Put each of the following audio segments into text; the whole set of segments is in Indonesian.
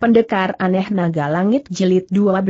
Pendekar Aneh Naga Langit jelit 12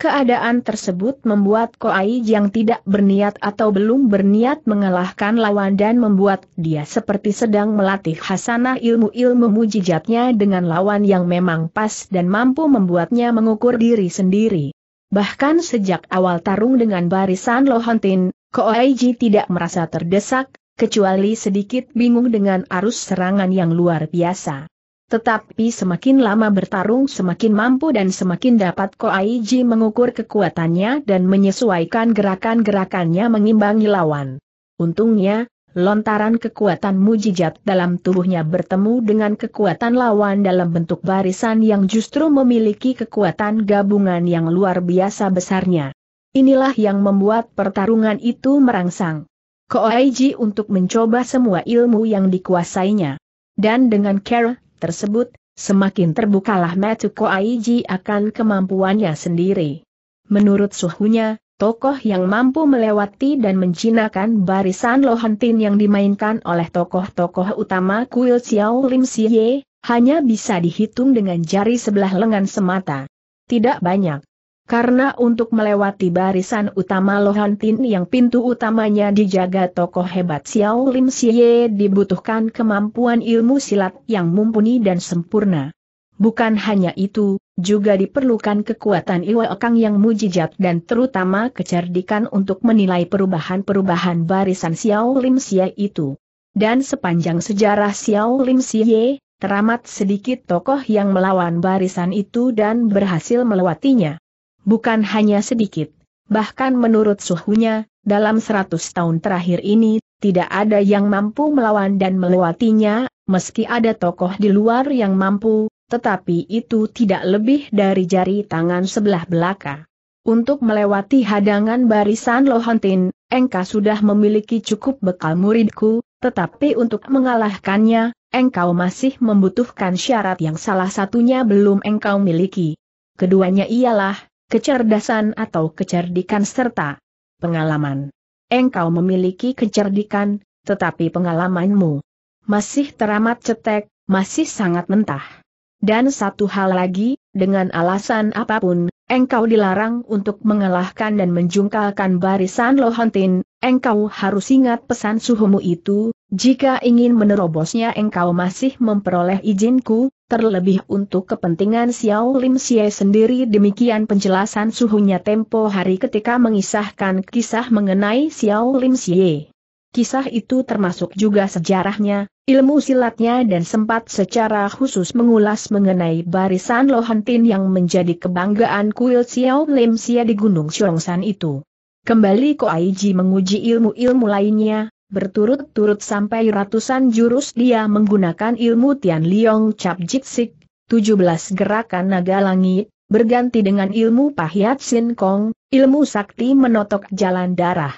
Keadaan tersebut membuat Koai yang tidak berniat atau belum berniat mengalahkan lawan dan membuat dia seperti sedang melatih hasanah ilmu-ilmu mujijatnya dengan lawan yang memang pas dan mampu membuatnya mengukur diri sendiri. Bahkan sejak awal tarung dengan barisan Lohontin, Koaiji tidak merasa terdesak, kecuali sedikit bingung dengan arus serangan yang luar biasa. Tetapi semakin lama bertarung semakin mampu dan semakin dapat Ko Koaiji mengukur kekuatannya dan menyesuaikan gerakan-gerakannya mengimbangi lawan. Untungnya, lontaran kekuatan mujijat dalam tubuhnya bertemu dengan kekuatan lawan dalam bentuk barisan yang justru memiliki kekuatan gabungan yang luar biasa besarnya. Inilah yang membuat pertarungan itu merangsang. Ko Koaiji untuk mencoba semua ilmu yang dikuasainya. Dan dengan care tersebut, semakin terbukalah Matsuko Aiji akan kemampuannya sendiri. Menurut suhunya, tokoh yang mampu melewati dan mencinakan barisan lohantin yang dimainkan oleh tokoh-tokoh utama kuil Xiao Lim Xie, hanya bisa dihitung dengan jari sebelah lengan semata. Tidak banyak. Karena untuk melewati barisan utama Lohan yang pintu utamanya dijaga tokoh hebat Xiao Lim Xie dibutuhkan kemampuan ilmu silat yang mumpuni dan sempurna. Bukan hanya itu, juga diperlukan kekuatan Iwa Kang yang mujijat dan terutama kecerdikan untuk menilai perubahan-perubahan barisan Xiao Lim Xie itu. Dan sepanjang sejarah Xiao Lim Xie, teramat sedikit tokoh yang melawan barisan itu dan berhasil melewatinya. Bukan hanya sedikit, bahkan menurut suhunya, dalam seratus tahun terakhir ini, tidak ada yang mampu melawan dan melewatinya, meski ada tokoh di luar yang mampu, tetapi itu tidak lebih dari jari tangan sebelah belaka. Untuk melewati hadangan barisan Lohontin, engkau sudah memiliki cukup bekal muridku, tetapi untuk mengalahkannya, engkau masih membutuhkan syarat yang salah satunya belum engkau miliki. Keduanya ialah, kecerdasan atau kecerdikan serta pengalaman. Engkau memiliki kecerdikan, tetapi pengalamanmu masih teramat cetek, masih sangat mentah. Dan satu hal lagi, dengan alasan apapun, engkau dilarang untuk mengalahkan dan menjungkalkan barisan Lohontin, engkau harus ingat pesan suhumu itu, jika ingin menerobosnya engkau masih memperoleh izinku, terlebih untuk kepentingan Xiao Lim Xie sendiri demikian penjelasan suhunya tempo hari ketika mengisahkan kisah mengenai Xiao Lim Xie. Kisah itu termasuk juga sejarahnya, ilmu silatnya dan sempat secara khusus mengulas mengenai barisan Lohantin yang menjadi kebanggaan kuil Xiao Lim Xie di Gunung Xiongsan itu. Kembali Ko Aiji menguji ilmu-ilmu lainnya, Berturut-turut sampai ratusan jurus dia menggunakan ilmu Tian Liong Cap Jitsik, 17 gerakan naga langit, berganti dengan ilmu Pahiat Sin Kong, ilmu sakti menotok jalan darah.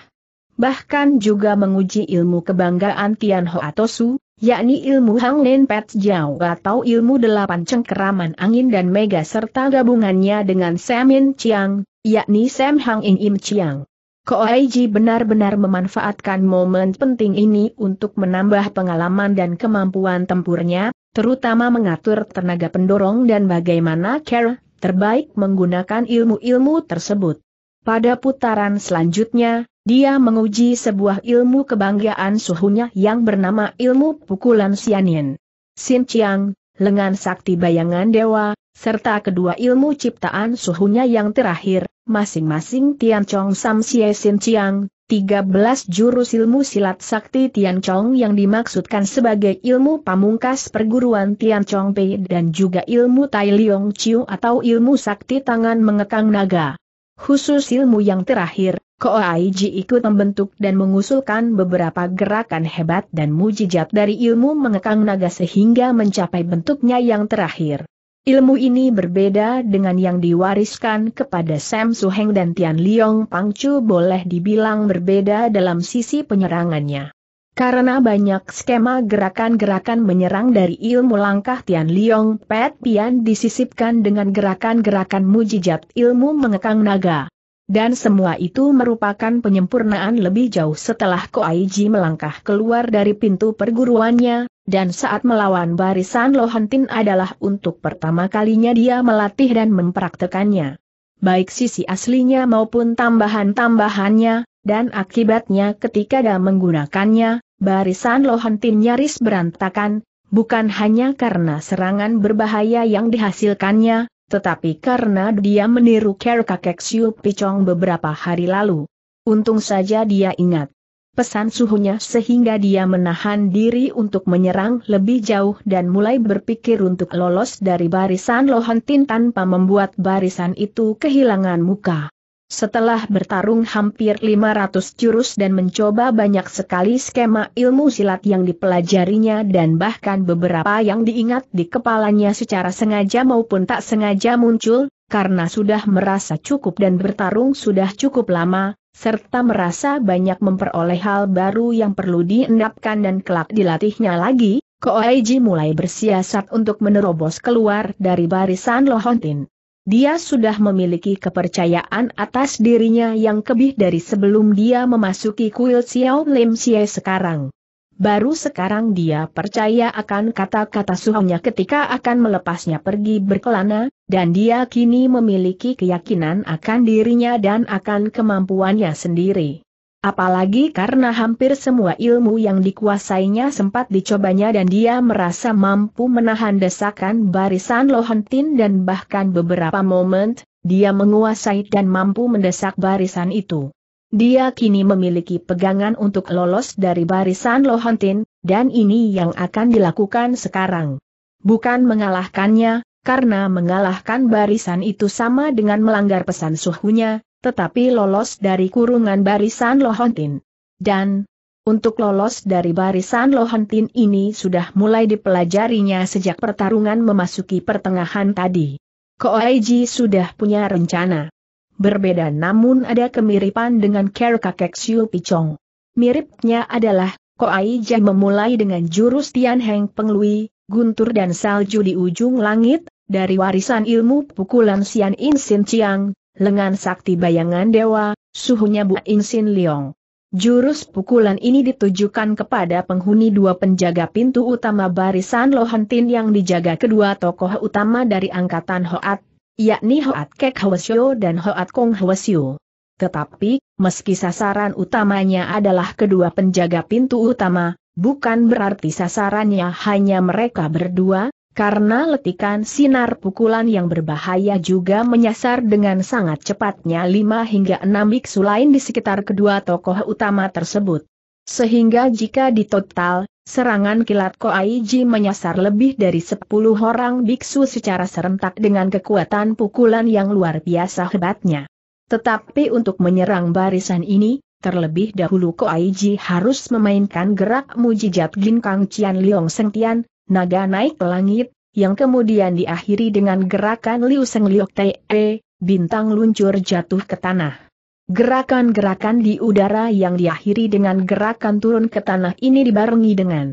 Bahkan juga menguji ilmu kebanggaan Tian Ho Atosu, yakni ilmu Hang Lin Pet Jiao atau ilmu delapan cengkeraman angin dan mega serta gabungannya dengan Semin Chiang, yakni Sam Hang In Im Chiang. Koaiji benar-benar memanfaatkan momen penting ini untuk menambah pengalaman dan kemampuan tempurnya, terutama mengatur tenaga pendorong dan bagaimana care terbaik menggunakan ilmu-ilmu tersebut. Pada putaran selanjutnya, dia menguji sebuah ilmu kebanggaan suhunya yang bernama ilmu pukulan Sianin. Xin Chiang, lengan sakti bayangan dewa, serta kedua ilmu ciptaan suhunya yang terakhir, masing-masing Tian Chong Sam Xie Sin Chiang, 13 jurus ilmu silat sakti Tian Chong yang dimaksudkan sebagai ilmu pamungkas perguruan Tian Chong Pei dan juga ilmu Tai Leong Chiu atau ilmu sakti tangan mengekang naga. Khusus ilmu yang terakhir, Koaiji ikut membentuk dan mengusulkan beberapa gerakan hebat dan mujijat dari ilmu mengekang naga sehingga mencapai bentuknya yang terakhir. Ilmu ini berbeda dengan yang diwariskan kepada Sam Suheng dan Tian Liong Pangcu boleh dibilang berbeda dalam sisi penyerangannya. Karena banyak skema gerakan-gerakan menyerang dari ilmu langkah Tian Liong Pet Pian disisipkan dengan gerakan-gerakan mujijat ilmu mengekang naga. Dan semua itu merupakan penyempurnaan lebih jauh setelah Ko Koaiji melangkah keluar dari pintu perguruannya, dan saat melawan barisan Lohantin adalah untuk pertama kalinya dia melatih dan mempraktekannya. Baik sisi aslinya maupun tambahan-tambahannya, dan akibatnya ketika dia menggunakannya, barisan Lohantin nyaris berantakan, bukan hanya karena serangan berbahaya yang dihasilkannya, tetapi karena dia meniru care kakek Siu Picong beberapa hari lalu. Untung saja dia ingat pesan suhunya sehingga dia menahan diri untuk menyerang lebih jauh dan mulai berpikir untuk lolos dari barisan Lohantin tanpa membuat barisan itu kehilangan muka. Setelah bertarung hampir 500 jurus dan mencoba banyak sekali skema ilmu silat yang dipelajarinya dan bahkan beberapa yang diingat di kepalanya secara sengaja maupun tak sengaja muncul, karena sudah merasa cukup dan bertarung sudah cukup lama, serta merasa banyak memperoleh hal baru yang perlu diendapkan dan kelak dilatihnya lagi, Koaiji mulai bersiasat untuk menerobos keluar dari barisan Lohontin. Dia sudah memiliki kepercayaan atas dirinya yang kebih dari sebelum dia memasuki kuil Xiao Lim Xie sekarang. Baru sekarang dia percaya akan kata-kata suhunya ketika akan melepasnya pergi berkelana, dan dia kini memiliki keyakinan akan dirinya dan akan kemampuannya sendiri. Apalagi karena hampir semua ilmu yang dikuasainya sempat dicobanya dan dia merasa mampu menahan desakan barisan Lohentin dan bahkan beberapa momen, dia menguasai dan mampu mendesak barisan itu. Dia kini memiliki pegangan untuk lolos dari barisan Lohentin, dan ini yang akan dilakukan sekarang. Bukan mengalahkannya, karena mengalahkan barisan itu sama dengan melanggar pesan suhunya, tetapi lolos dari kurungan barisan Lohontin. Dan, untuk lolos dari barisan Lohontin ini sudah mulai dipelajarinya sejak pertarungan memasuki pertengahan tadi. Koaiji sudah punya rencana. Berbeda namun ada kemiripan dengan Kerkakek kakek Siu Pichong. Miripnya adalah, Koaija memulai dengan jurus Tian Heng Penglui, guntur dan salju di ujung langit, dari warisan ilmu pukulan Sian In Sin Chiang, lengan sakti bayangan dewa, suhunya Bu In Sin Leong. Jurus pukulan ini ditujukan kepada penghuni dua penjaga pintu utama barisan Lohantin yang dijaga kedua tokoh utama dari angkatan Hoat, yakni Hoat Kek Hwasyo dan Hoat Kong Hwasyo. Tetapi, meski sasaran utamanya adalah kedua penjaga pintu utama, bukan berarti sasarannya hanya mereka berdua, karena letikan sinar pukulan yang berbahaya juga menyasar dengan sangat cepatnya lima hingga enam biksu lain di sekitar kedua tokoh utama tersebut. Sehingga jika di total, serangan kilat Koaiji menyasar lebih dari sepuluh orang biksu secara serentak dengan kekuatan pukulan yang luar biasa hebatnya. Tetapi untuk menyerang barisan ini, Terlebih dahulu Koaiji harus memainkan gerak mujijat Ginkang Qian Liong Sengtian, naga naik ke langit, yang kemudian diakhiri dengan gerakan Liu Seng Liok Te, e, bintang luncur jatuh ke tanah. Gerakan-gerakan di udara yang diakhiri dengan gerakan turun ke tanah ini dibarengi dengan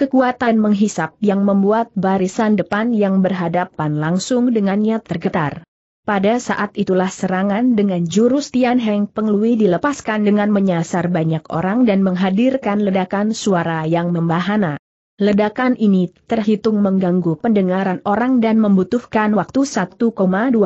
kekuatan menghisap yang membuat barisan depan yang berhadapan langsung dengannya tergetar. Pada saat itulah serangan dengan jurus Tian Heng Penglui dilepaskan dengan menyasar banyak orang dan menghadirkan ledakan suara yang membahana. Ledakan ini terhitung mengganggu pendengaran orang dan membutuhkan waktu 1,2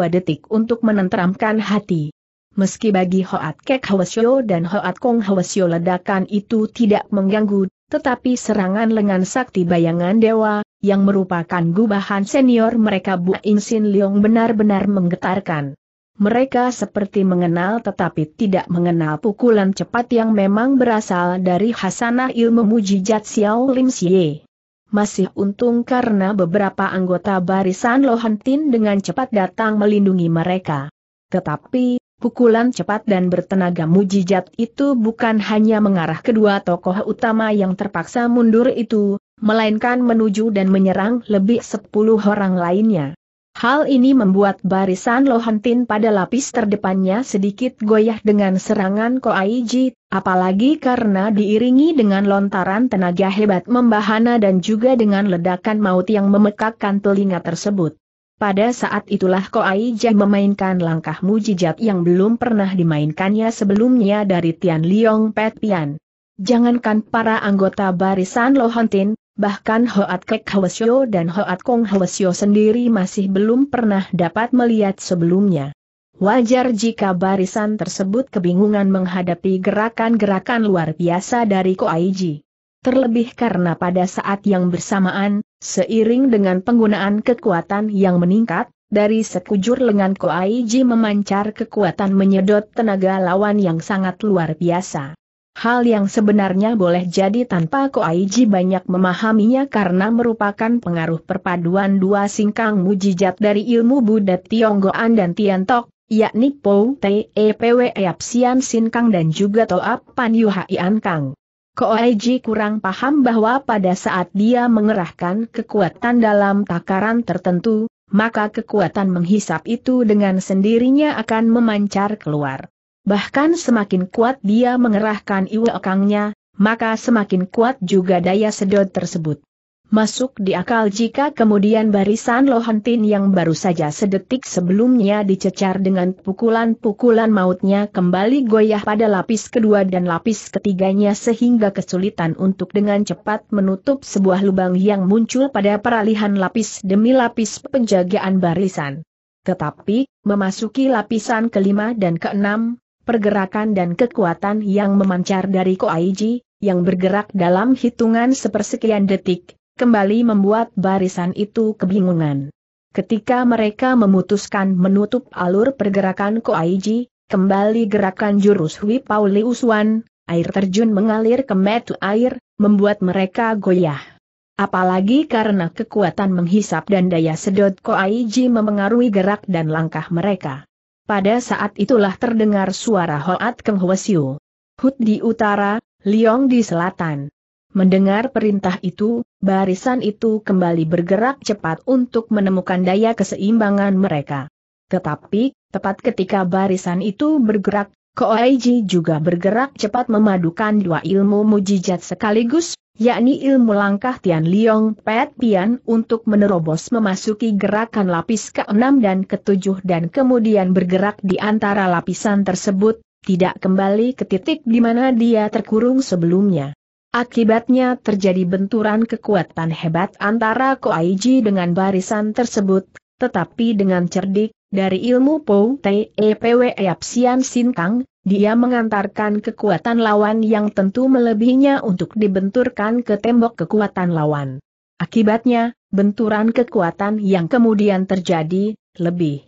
detik untuk menenteramkan hati. Meski bagi Hoat Kek Hwasyo dan Hoat Kong Hwasyo ledakan itu tidak mengganggu, tetapi serangan lengan sakti bayangan dewa, yang merupakan gubahan senior mereka Bu Insin Leong benar-benar menggetarkan. Mereka seperti mengenal tetapi tidak mengenal pukulan cepat yang memang berasal dari hasanah ilmu mujijat Xiao Lim Xie. Masih untung karena beberapa anggota barisan Lohantin dengan cepat datang melindungi mereka. Tetapi, pukulan cepat dan bertenaga mujijat itu bukan hanya mengarah kedua tokoh utama yang terpaksa mundur itu, melainkan menuju dan menyerang lebih sepuluh orang lainnya. Hal ini membuat barisan Lohantin pada lapis terdepannya sedikit goyah dengan serangan Koaiji, apalagi karena diiringi dengan lontaran tenaga hebat membahana dan juga dengan ledakan maut yang memekakkan telinga tersebut. Pada saat itulah Koaiji memainkan langkah mujijat yang belum pernah dimainkannya sebelumnya dari Tian Liong Pet Pian. Jangankan para anggota barisan Lohantin, bahkan Hoat Kek Hwesyo dan Hoat Kong Hwesyo sendiri masih belum pernah dapat melihat sebelumnya. Wajar jika barisan tersebut kebingungan menghadapi gerakan-gerakan luar biasa dari Koaiji. Terlebih karena pada saat yang bersamaan, seiring dengan penggunaan kekuatan yang meningkat, dari sekujur lengan Koaiji memancar kekuatan menyedot tenaga lawan yang sangat luar biasa. Hal yang sebenarnya boleh jadi tanpa Ko Koaiji banyak memahaminya karena merupakan pengaruh perpaduan dua singkang mujijat dari ilmu Buddha Tionggoan dan Tiantok, yakni Po Te Pwe Sian Sinkang dan juga Toap Pan Yuhaian Kang. Koaiji kurang paham bahwa pada saat dia mengerahkan kekuatan dalam takaran tertentu, maka kekuatan menghisap itu dengan sendirinya akan memancar keluar. Bahkan semakin kuat dia mengerahkan iwa akangnya, maka semakin kuat juga daya sedot tersebut. Masuk di akal jika kemudian barisan Lohantin yang baru saja sedetik sebelumnya dicecar dengan pukulan-pukulan mautnya kembali goyah pada lapis kedua dan lapis ketiganya sehingga kesulitan untuk dengan cepat menutup sebuah lubang yang muncul pada peralihan lapis demi lapis penjagaan barisan. Tetapi, memasuki lapisan kelima dan keenam, pergerakan dan kekuatan yang memancar dari Koaiji, yang bergerak dalam hitungan sepersekian detik, kembali membuat barisan itu kebingungan. Ketika mereka memutuskan menutup alur pergerakan Koaiji, kembali gerakan jurus Hui Pauli Uswan, air terjun mengalir ke metu air, membuat mereka goyah. Apalagi karena kekuatan menghisap dan daya sedot Koaiji memengaruhi gerak dan langkah mereka. Pada saat itulah terdengar suara Hoat Keng Hwasyu. Hut di utara, Liong di selatan. Mendengar perintah itu, barisan itu kembali bergerak cepat untuk menemukan daya keseimbangan mereka. Tetapi, tepat ketika barisan itu bergerak, Koaiji juga bergerak cepat memadukan dua ilmu mujijat sekaligus, yakni ilmu langkah Tian Liong Pet Pian untuk menerobos memasuki gerakan lapis ke-6 dan ke-7 dan kemudian bergerak di antara lapisan tersebut, tidak kembali ke titik di mana dia terkurung sebelumnya. Akibatnya terjadi benturan kekuatan hebat antara Koaiji dengan barisan tersebut, tetapi dengan cerdik, dari ilmu Pou Te Pwe Apsian Sin Kang, dia mengantarkan kekuatan lawan yang tentu melebihinya untuk dibenturkan ke tembok kekuatan lawan. Akibatnya, benturan kekuatan yang kemudian terjadi, lebih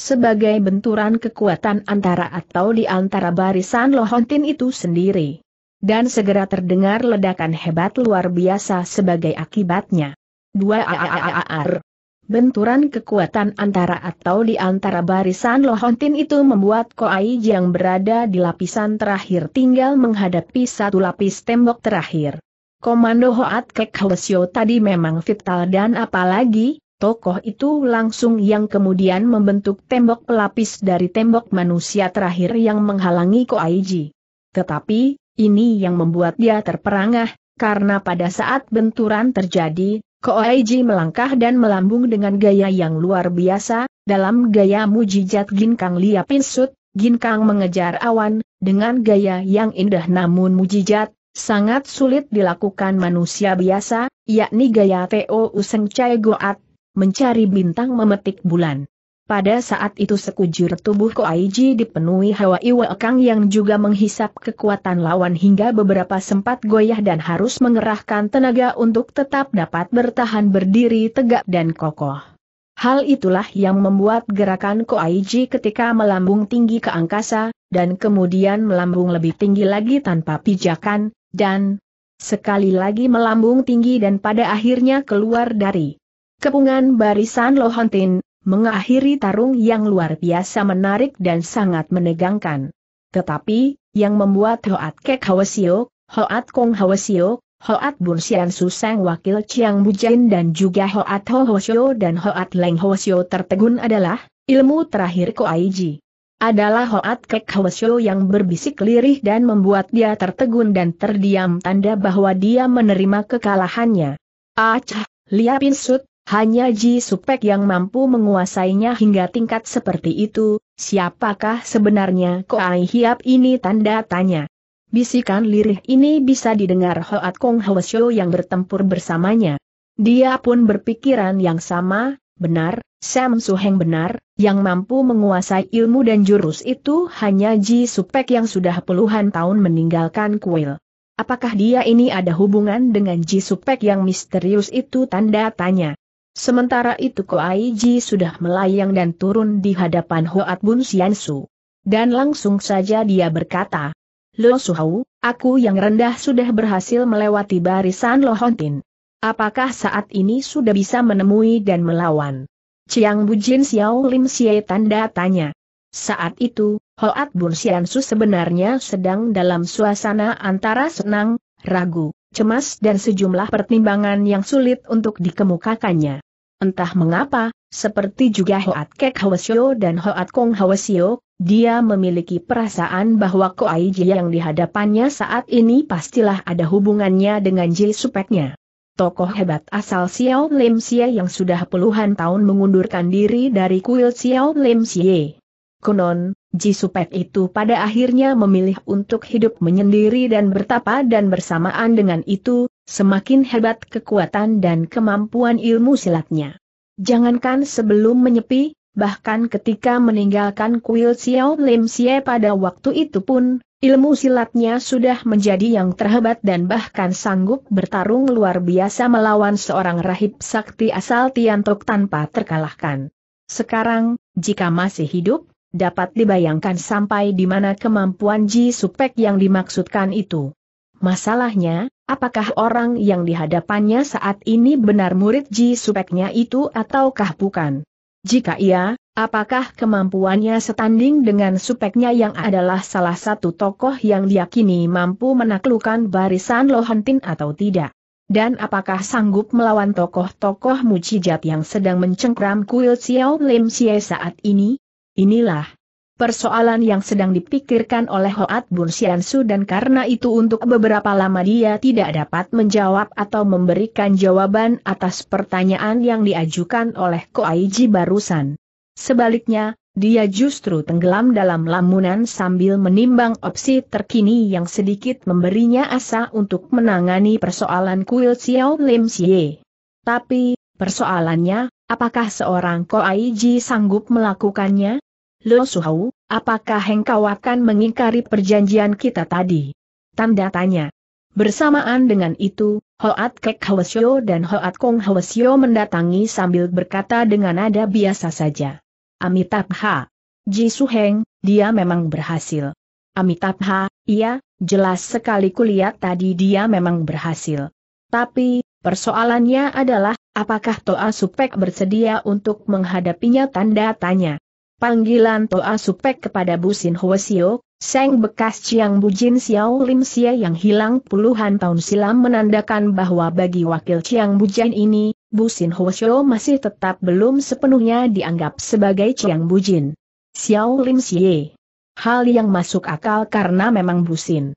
sebagai benturan kekuatan antara atau di antara barisan Lohontin itu sendiri. Dan segera terdengar ledakan hebat luar biasa sebagai akibatnya. Dua AAAR Benturan kekuatan antara atau di antara barisan Lohontin itu membuat Koai yang berada di lapisan terakhir tinggal menghadapi satu lapis tembok terakhir. Komando Hoat Kek Hwasyo tadi memang vital dan apalagi, tokoh itu langsung yang kemudian membentuk tembok pelapis dari tembok manusia terakhir yang menghalangi Koaiji. Tetapi, ini yang membuat dia terperangah, karena pada saat benturan terjadi, Koaiji melangkah dan melambung dengan gaya yang luar biasa, dalam gaya mujijat Ginkang Liapin Sut, Ginkang mengejar awan, dengan gaya yang indah namun mujijat, sangat sulit dilakukan manusia biasa, yakni gaya Teo Useng Chai Goat, mencari bintang memetik bulan. Pada saat itu sekujur tubuh Koaiji dipenuhi hawa iwa ekang yang juga menghisap kekuatan lawan hingga beberapa sempat goyah dan harus mengerahkan tenaga untuk tetap dapat bertahan berdiri tegak dan kokoh. Hal itulah yang membuat gerakan Koaiji ketika melambung tinggi ke angkasa, dan kemudian melambung lebih tinggi lagi tanpa pijakan, dan sekali lagi melambung tinggi dan pada akhirnya keluar dari kepungan barisan Lohontin, mengakhiri tarung yang luar biasa menarik dan sangat menegangkan. Tetapi, yang membuat Hoat Kek Hawasio, Hoat Kong Hawasio, Hoat Bursian Sian Susang Wakil Chiang Bujain dan juga Hoat Ho Hosio dan Hoat Leng Hosio tertegun adalah, ilmu terakhir Ko Aiji. adalah Hoat Kek Hawasio yang berbisik lirih dan membuat dia tertegun dan terdiam tanda bahwa dia menerima kekalahannya. Acah, ah Lia Pinsut, hanya Ji Supek yang mampu menguasainya hingga tingkat seperti itu, siapakah sebenarnya Koai Hiap ini tanda tanya. Bisikan lirih ini bisa didengar Hoat Kong Hwasyo yang bertempur bersamanya. Dia pun berpikiran yang sama, benar, Sam Suheng benar, yang mampu menguasai ilmu dan jurus itu hanya Ji Supek yang sudah puluhan tahun meninggalkan kuil. Apakah dia ini ada hubungan dengan Ji Supek yang misterius itu tanda tanya. Sementara itu Koaiji sudah melayang dan turun di hadapan Hoat Bun Su. Dan langsung saja dia berkata, Lo Suhau, aku yang rendah sudah berhasil melewati barisan Lo Hontin. Apakah saat ini sudah bisa menemui dan melawan? Chiang Bujin Xiao Lim Xie tanda tanya. Saat itu, Hoat Bun Su sebenarnya sedang dalam suasana antara senang, ragu cemas dan sejumlah pertimbangan yang sulit untuk dikemukakannya. Entah mengapa, seperti juga Hoat Kek Hwasyo dan Hoat Kong Hwasyo, dia memiliki perasaan bahwa Ji yang dihadapannya saat ini pastilah ada hubungannya dengan Ji Supeknya. Tokoh hebat asal Xiao Lim Xie yang sudah puluhan tahun mengundurkan diri dari kuil Xiao Lim Xie. Konon, Ji Jisupet itu pada akhirnya memilih untuk hidup menyendiri dan bertapa dan bersamaan dengan itu, semakin hebat kekuatan dan kemampuan ilmu silatnya. Jangankan sebelum menyepi, bahkan ketika meninggalkan kuil Xiao Lim Xie pada waktu itu pun, ilmu silatnya sudah menjadi yang terhebat dan bahkan sanggup bertarung luar biasa melawan seorang rahib sakti asal Tiantok tanpa terkalahkan. Sekarang, jika masih hidup, dapat dibayangkan sampai di mana kemampuan Ji Supek yang dimaksudkan itu. Masalahnya, apakah orang yang dihadapannya saat ini benar murid Ji Supeknya itu ataukah bukan? Jika iya, apakah kemampuannya setanding dengan Supeknya yang adalah salah satu tokoh yang diyakini mampu menaklukkan barisan Lohantin atau tidak? Dan apakah sanggup melawan tokoh-tokoh mujizat yang sedang mencengkram kuil Xiao Lim Xie saat ini? Inilah persoalan yang sedang dipikirkan oleh Hoat Bun Siansu dan karena itu untuk beberapa lama dia tidak dapat menjawab atau memberikan jawaban atas pertanyaan yang diajukan oleh Koaiji barusan. Sebaliknya, dia justru tenggelam dalam lamunan sambil menimbang opsi terkini yang sedikit memberinya asa untuk menangani persoalan kuil Xiao Lim Xie. Tapi, persoalannya, Apakah seorang Koaiji sanggup melakukannya? Lo Suhau, apakah engkau akan mengingkari perjanjian kita tadi? Tanda tanya. Bersamaan dengan itu, Hoat Kek Hwasyo dan Hoat Kong Hwasyo mendatangi sambil berkata dengan nada biasa saja. Amitabha. Ji Suheng, dia memang berhasil. Amitabha, iya, jelas sekali kulihat tadi dia memang berhasil. Tapi, persoalannya adalah, Apakah Toa Supek bersedia untuk menghadapinya tanda tanya? Panggilan Toa Supek kepada Busin Sio, Seng bekas Chiang Bujin Xiao Lim Sia yang hilang puluhan tahun silam menandakan bahwa bagi wakil Chiang Bujin ini, Busin Sio masih tetap belum sepenuhnya dianggap sebagai Chiang Bujin. Xiao Lim Xie. Hal yang masuk akal karena memang Busin.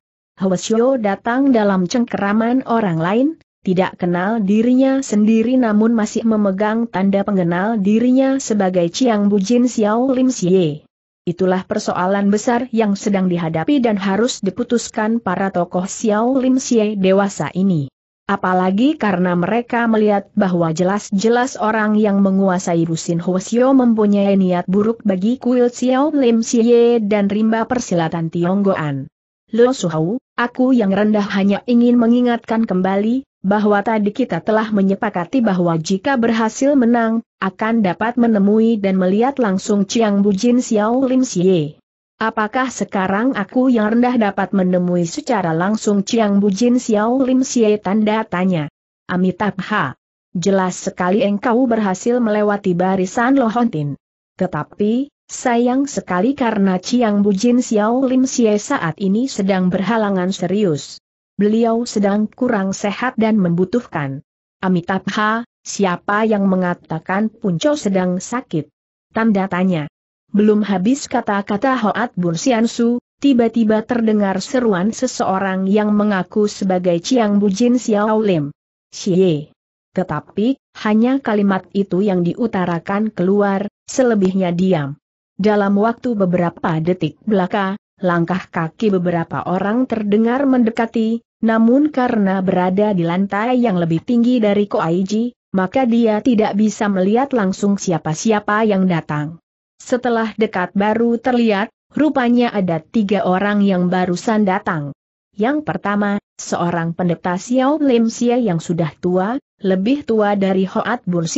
Sio datang dalam cengkeraman orang lain, tidak kenal dirinya sendiri namun masih memegang tanda pengenal dirinya sebagai Chiang Jin Xiao Lim Xie. Itulah persoalan besar yang sedang dihadapi dan harus diputuskan para tokoh Xiao Lim Xie dewasa ini. Apalagi karena mereka melihat bahwa jelas-jelas orang yang menguasai Busin Hwasyo mempunyai niat buruk bagi kuil Xiao Lim Xie dan rimba persilatan Tionggoan. Lo Suhau, aku yang rendah hanya ingin mengingatkan kembali, bahwa tadi kita telah menyepakati bahwa jika berhasil menang, akan dapat menemui dan melihat langsung Chiang Bujin Xiao Lim Xie. Apakah sekarang aku yang rendah dapat menemui secara langsung Chiang Bujin Xiao Lim Xie tanda tanya? Amitabha. Jelas sekali engkau berhasil melewati barisan Lohontin. Tetapi, sayang sekali karena Chiang Bujin Xiao Lim Xie saat ini sedang berhalangan serius beliau sedang kurang sehat dan membutuhkan. Amitabha, siapa yang mengatakan Punco sedang sakit? Tanda tanya. Belum habis kata-kata Hoat Bun Siansu, tiba-tiba terdengar seruan seseorang yang mengaku sebagai Chiang Bujin Xiao Lim. Xie. Tetapi, hanya kalimat itu yang diutarakan keluar, selebihnya diam. Dalam waktu beberapa detik belaka, Langkah kaki beberapa orang terdengar mendekati, namun karena berada di lantai yang lebih tinggi dari Koaiji, maka dia tidak bisa melihat langsung siapa-siapa yang datang. Setelah dekat baru terlihat, rupanya ada tiga orang yang barusan datang. Yang pertama, seorang pendeta Xiao Lim Xie yang sudah tua, lebih tua dari Hoat Bun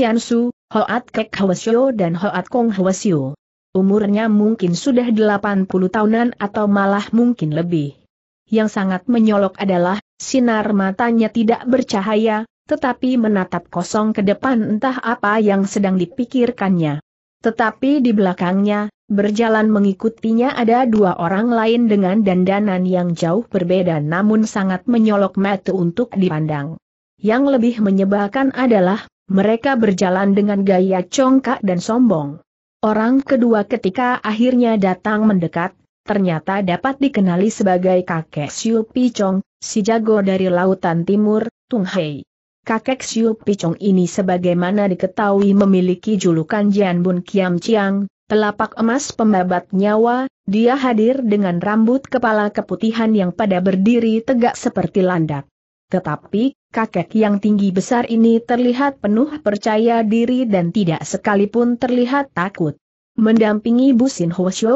Hoat Kek Hwasyo dan Hoat Kong Hwasyo. Umurnya mungkin sudah 80 tahunan atau malah mungkin lebih. Yang sangat menyolok adalah, sinar matanya tidak bercahaya, tetapi menatap kosong ke depan entah apa yang sedang dipikirkannya. Tetapi di belakangnya, berjalan mengikutinya ada dua orang lain dengan dandanan yang jauh berbeda namun sangat menyolok mata untuk dipandang. Yang lebih menyebalkan adalah, mereka berjalan dengan gaya congkak dan sombong. Orang kedua ketika akhirnya datang mendekat, ternyata dapat dikenali sebagai kakek Siu Pichong, si jago dari Lautan Timur, Tung Hei. Kakek Siu Pichong ini sebagaimana diketahui memiliki julukan Jian Bun Kiam Chiang, telapak emas pembabat nyawa, dia hadir dengan rambut kepala keputihan yang pada berdiri tegak seperti landak. Tetapi, kakek yang tinggi besar ini terlihat penuh percaya diri dan tidak sekalipun terlihat takut. Mendampingi Bu Sin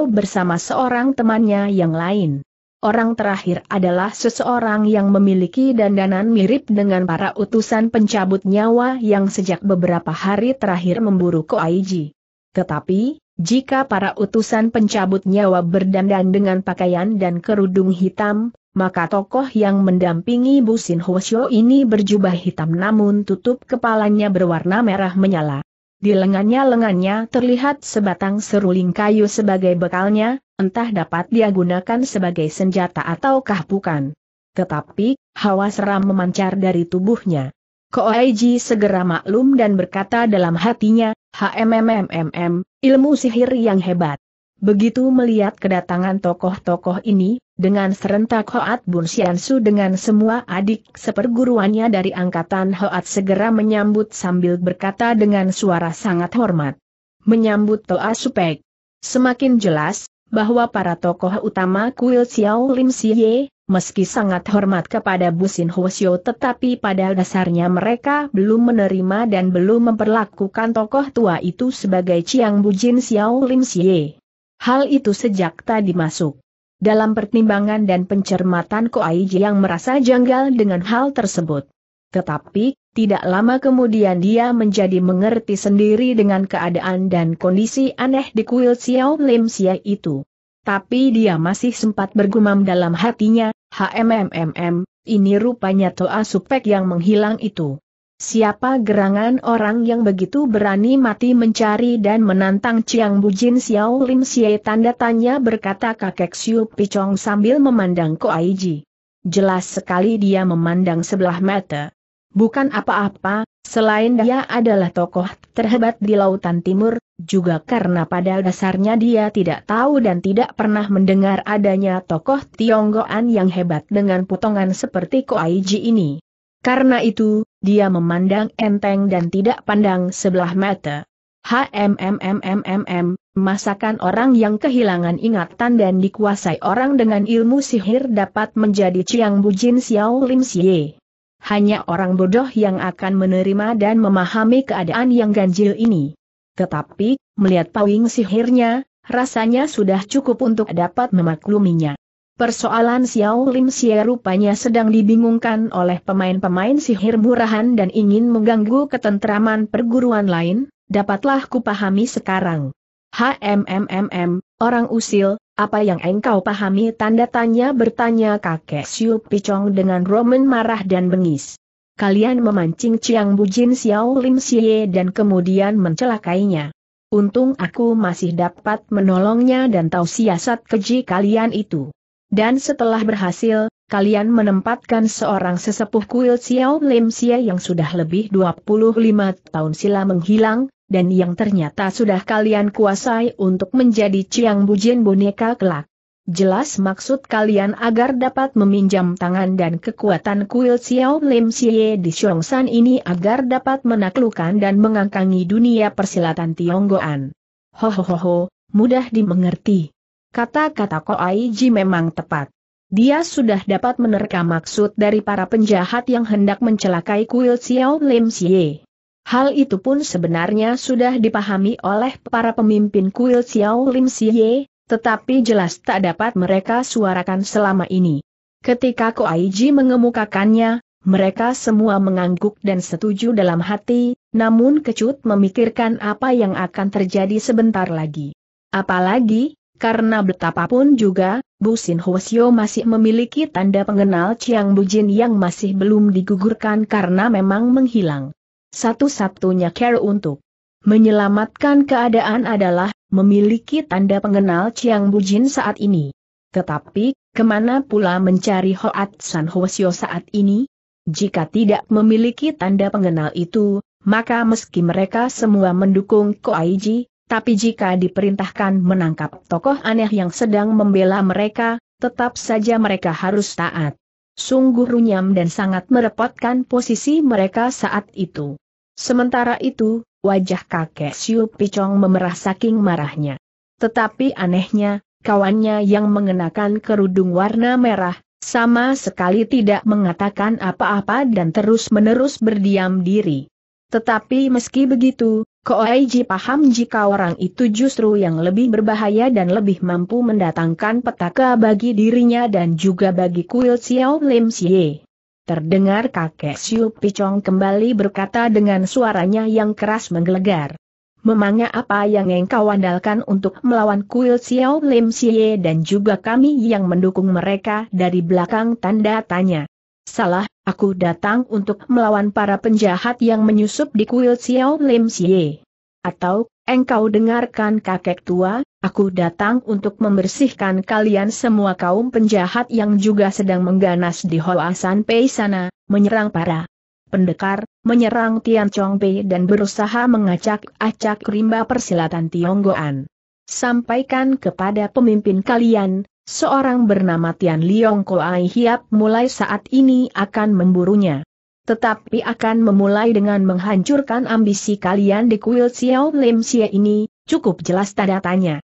bersama seorang temannya yang lain. Orang terakhir adalah seseorang yang memiliki dandanan mirip dengan para utusan pencabut nyawa yang sejak beberapa hari terakhir memburu Koaiji. Tetapi, jika para utusan pencabut nyawa berdandan dengan pakaian dan kerudung hitam, maka tokoh yang mendampingi Busin Shio ini berjubah hitam namun tutup kepalanya berwarna merah menyala. Di lengannya-lengannya terlihat sebatang seruling kayu sebagai bekalnya, entah dapat dia gunakan sebagai senjata ataukah bukan. Tetapi, hawa seram memancar dari tubuhnya. Koaiji segera maklum dan berkata dalam hatinya, HMMMM, ilmu sihir yang hebat. Begitu melihat kedatangan tokoh-tokoh ini, dengan serentak Hoat Bun Siansu dengan semua adik seperguruannya dari angkatan Hoat segera menyambut sambil berkata dengan suara sangat hormat. Menyambut Toa Supek. Semakin jelas, bahwa para tokoh utama kuil Xiao Lim Siye, meski sangat hormat kepada Busin Hwasyo tetapi pada dasarnya mereka belum menerima dan belum memperlakukan tokoh tua itu sebagai Chiang Bujin Xiao Lim Siye. Hal itu sejak tadi masuk. Dalam pertimbangan dan pencermatan Aiji yang merasa janggal dengan hal tersebut. Tetapi, tidak lama kemudian dia menjadi mengerti sendiri dengan keadaan dan kondisi aneh di kuil Xiao Lim Xia itu. Tapi dia masih sempat bergumam dalam hatinya, HMMMM, ini rupanya Toa Supek yang menghilang itu. Siapa gerangan orang yang begitu berani mati mencari dan menantang Chiang Bujin Xiao Lim Xie tanda tanya berkata kakek Siu Picong sambil memandang Ko Koaiji. Jelas sekali dia memandang sebelah mata. Bukan apa-apa, selain dia adalah tokoh terhebat di lautan timur, juga karena pada dasarnya dia tidak tahu dan tidak pernah mendengar adanya tokoh Tionggoan yang hebat dengan potongan seperti Ko Koaiji ini. Karena itu, dia memandang enteng dan tidak pandang sebelah mata. HMMMMMM, masakan orang yang kehilangan ingatan dan dikuasai orang dengan ilmu sihir dapat menjadi Chiang Bujin Xiao Lim Xie. Hanya orang bodoh yang akan menerima dan memahami keadaan yang ganjil ini. Tetapi, melihat pawing sihirnya, rasanya sudah cukup untuk dapat memakluminya. Persoalan Xiao Lim Xie rupanya sedang dibingungkan oleh pemain-pemain sihir murahan dan ingin mengganggu ketentraman perguruan lain, dapatlah kupahami sekarang. HMMMM, orang usil, apa yang engkau pahami tanda tanya bertanya kakek Siu Picong dengan Roman marah dan bengis. Kalian memancing Chiang Bujin Xiao Lim Xie dan kemudian mencelakainya. Untung aku masih dapat menolongnya dan tahu siasat keji kalian itu. Dan setelah berhasil, kalian menempatkan seorang sesepuh kuil Xiao Lim Xie yang sudah lebih 25 tahun silam menghilang, dan yang ternyata sudah kalian kuasai untuk menjadi Ciang Bujin boneka kelak. Jelas maksud kalian agar dapat meminjam tangan dan kekuatan kuil Xiao Lim Xie di Xiongshan ini agar dapat menaklukkan dan mengangkangi dunia persilatan Tionggoan. Hohohoho, mudah dimengerti. Kata-kata Ko Koaiji memang tepat. Dia sudah dapat menerka maksud dari para penjahat yang hendak mencelakai kuil Xiao Lim Xie. Hal itu pun sebenarnya sudah dipahami oleh para pemimpin kuil Xiao Lim Xie, tetapi jelas tak dapat mereka suarakan selama ini. Ketika Ko Koaiji mengemukakannya, mereka semua mengangguk dan setuju dalam hati, namun kecut memikirkan apa yang akan terjadi sebentar lagi. Apalagi, karena betapapun juga, Bu Sin Hwasyo masih memiliki tanda pengenal Chiang Bujin yang masih belum digugurkan karena memang menghilang. Satu-satunya care untuk menyelamatkan keadaan adalah memiliki tanda pengenal Chiang Bujin saat ini. Tetapi, kemana pula mencari Hoat San Hwasyo saat ini? Jika tidak memiliki tanda pengenal itu, maka meski mereka semua mendukung Koaiji, tapi jika diperintahkan menangkap tokoh aneh yang sedang membela mereka, tetap saja mereka harus taat. Sungguh runyam dan sangat merepotkan posisi mereka saat itu. Sementara itu, wajah kakek Siu Picong memerah saking marahnya. Tetapi anehnya, kawannya yang mengenakan kerudung warna merah, sama sekali tidak mengatakan apa-apa dan terus-menerus berdiam diri. Tetapi meski begitu, Koaiji paham jika orang itu justru yang lebih berbahaya dan lebih mampu mendatangkan petaka bagi dirinya dan juga bagi kuil Xiao Lim Xie. Terdengar kakek Siu Picong kembali berkata dengan suaranya yang keras menggelegar. Memangnya apa yang engkau andalkan untuk melawan kuil Xiao Lim Xie dan juga kami yang mendukung mereka dari belakang tanda tanya. Salah, aku datang untuk melawan para penjahat yang menyusup di kuil Xiao Lim Xie. Atau, engkau dengarkan kakek tua, aku datang untuk membersihkan kalian semua kaum penjahat yang juga sedang mengganas di Hoasan Pei sana, menyerang para pendekar, menyerang Tian Chong Pei dan berusaha mengacak-acak rimba persilatan Tionggoan. Sampaikan kepada pemimpin kalian, Seorang bernama Tian Liong Koai Hiap mulai saat ini akan memburunya. Tetapi akan memulai dengan menghancurkan ambisi kalian di kuil Xiao Lim Xie ini, cukup jelas tanda tanya.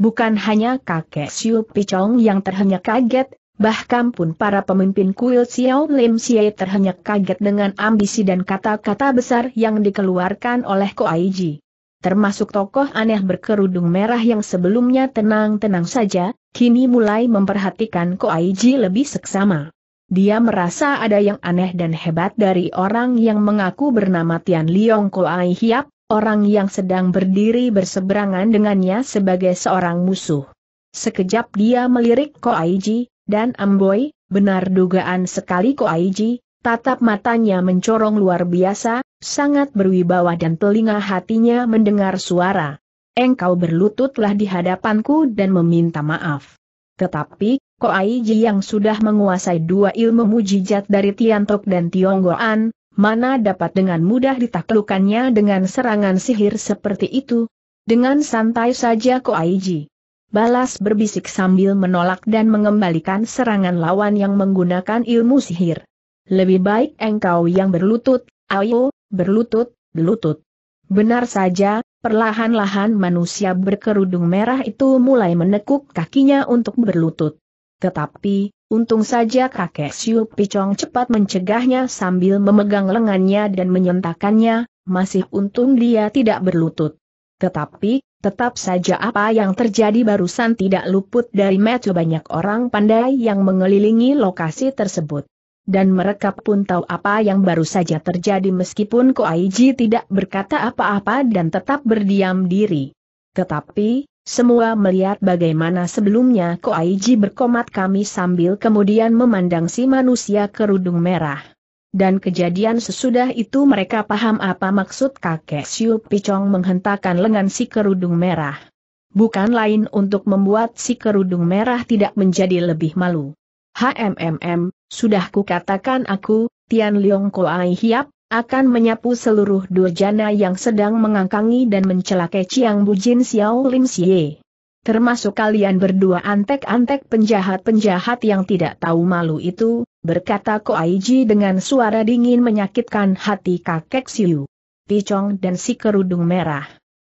Bukan hanya kakek Xiu Pichong yang terhenyak kaget, bahkan pun para pemimpin kuil Xiao Lim Xie terhenyak kaget dengan ambisi dan kata-kata besar yang dikeluarkan oleh Ji termasuk tokoh aneh berkerudung merah yang sebelumnya tenang-tenang saja, kini mulai memperhatikan Ko Koaiji lebih seksama. Dia merasa ada yang aneh dan hebat dari orang yang mengaku bernama Tian Liong Koai Hiap, orang yang sedang berdiri berseberangan dengannya sebagai seorang musuh. Sekejap dia melirik Ko Koaiji, dan Amboi, benar dugaan sekali Ko Koaiji, Tatap matanya mencorong luar biasa, sangat berwibawa dan telinga hatinya mendengar suara. Engkau berlututlah di hadapanku dan meminta maaf. Tetapi, Ko Koaiji yang sudah menguasai dua ilmu mujijat dari Tiantok dan Tionggoan, mana dapat dengan mudah ditaklukannya dengan serangan sihir seperti itu? Dengan santai saja Ko Koaiji. Balas berbisik sambil menolak dan mengembalikan serangan lawan yang menggunakan ilmu sihir. Lebih baik engkau yang berlutut, ayo, berlutut, berlutut. Benar saja, perlahan-lahan manusia berkerudung merah itu mulai menekuk kakinya untuk berlutut. Tetapi, untung saja kakek Siu Picong cepat mencegahnya sambil memegang lengannya dan menyentakannya, masih untung dia tidak berlutut. Tetapi, tetap saja apa yang terjadi barusan tidak luput dari metu banyak orang pandai yang mengelilingi lokasi tersebut dan mereka pun tahu apa yang baru saja terjadi meskipun Ko Koaiji tidak berkata apa-apa dan tetap berdiam diri. Tetapi, semua melihat bagaimana sebelumnya Ko Koaiji berkomat kami sambil kemudian memandang si manusia kerudung merah. Dan kejadian sesudah itu mereka paham apa maksud kakek Siu Picong menghentakkan lengan si kerudung merah. Bukan lain untuk membuat si kerudung merah tidak menjadi lebih malu. HMMM, sudah kukatakan aku, Tian Leong Koai Hiap, akan menyapu seluruh durjana yang sedang mengangkangi dan mencelakai Chiang Bujin Xiao Lim Xie. Termasuk kalian berdua antek-antek penjahat-penjahat yang tidak tahu malu itu, berkata Ko Ji dengan suara dingin menyakitkan hati kakek Siu. Picong dan si kerudung merah.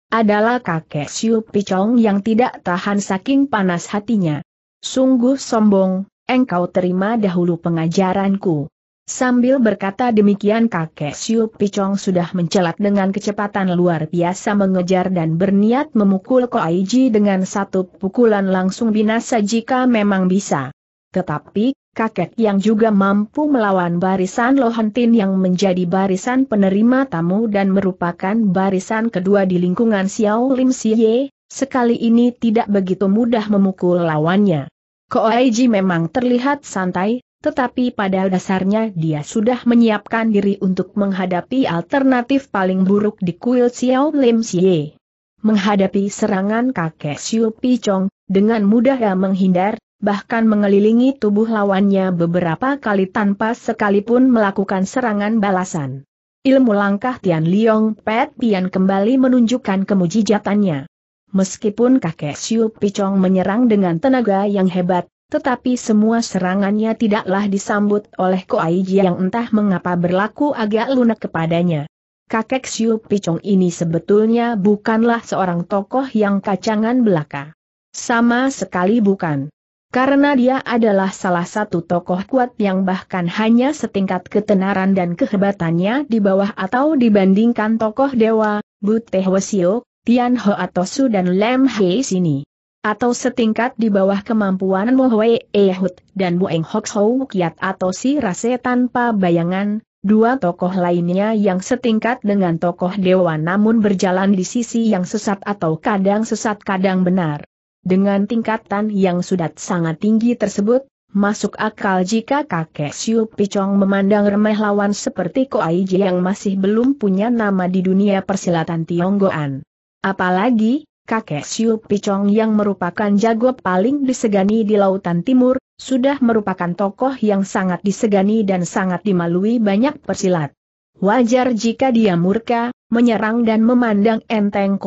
Adalah kakek Siu Picong yang tidak tahan saking panas hatinya. Sungguh sombong, engkau terima dahulu pengajaranku. Sambil berkata demikian kakek Siu Picong sudah mencelat dengan kecepatan luar biasa mengejar dan berniat memukul Ko Aiji dengan satu pukulan langsung binasa jika memang bisa. Tetapi, kakek yang juga mampu melawan barisan Lohantin yang menjadi barisan penerima tamu dan merupakan barisan kedua di lingkungan Xiao Lim Siye, sekali ini tidak begitu mudah memukul lawannya. Koaiji memang terlihat santai, tetapi pada dasarnya dia sudah menyiapkan diri untuk menghadapi alternatif paling buruk di kuil Xiao Lim Xie. Menghadapi serangan kakek Xiu Chong, dengan mudah menghindar, bahkan mengelilingi tubuh lawannya beberapa kali tanpa sekalipun melakukan serangan balasan. Ilmu langkah Tian Liong Pet Pian kembali menunjukkan kemujijatannya. Meskipun kakek Siu Picong menyerang dengan tenaga yang hebat, tetapi semua serangannya tidaklah disambut oleh Ko Aiji yang entah mengapa berlaku agak lunak kepadanya. Kakek Siu Picong ini sebetulnya bukanlah seorang tokoh yang kacangan belaka. Sama sekali bukan. Karena dia adalah salah satu tokoh kuat yang bahkan hanya setingkat ketenaran dan kehebatannya di bawah atau dibandingkan tokoh dewa, Buteh Wasiok. Tian Ho atau Su dan Lam Hei sini. Atau setingkat di bawah kemampuan Mo Hwee Ehut dan Eng Hok Hou Kiat atau si Rase tanpa bayangan, dua tokoh lainnya yang setingkat dengan tokoh dewa namun berjalan di sisi yang sesat atau kadang sesat kadang benar. Dengan tingkatan yang sudah sangat tinggi tersebut, Masuk akal jika kakek Siu Picong memandang remeh lawan seperti Ko Ji yang masih belum punya nama di dunia persilatan Tionggoan. Apalagi, kakek Siu Picong yang merupakan jago paling disegani di Lautan Timur, sudah merupakan tokoh yang sangat disegani dan sangat dimalui banyak persilat. Wajar jika dia murka, menyerang dan memandang enteng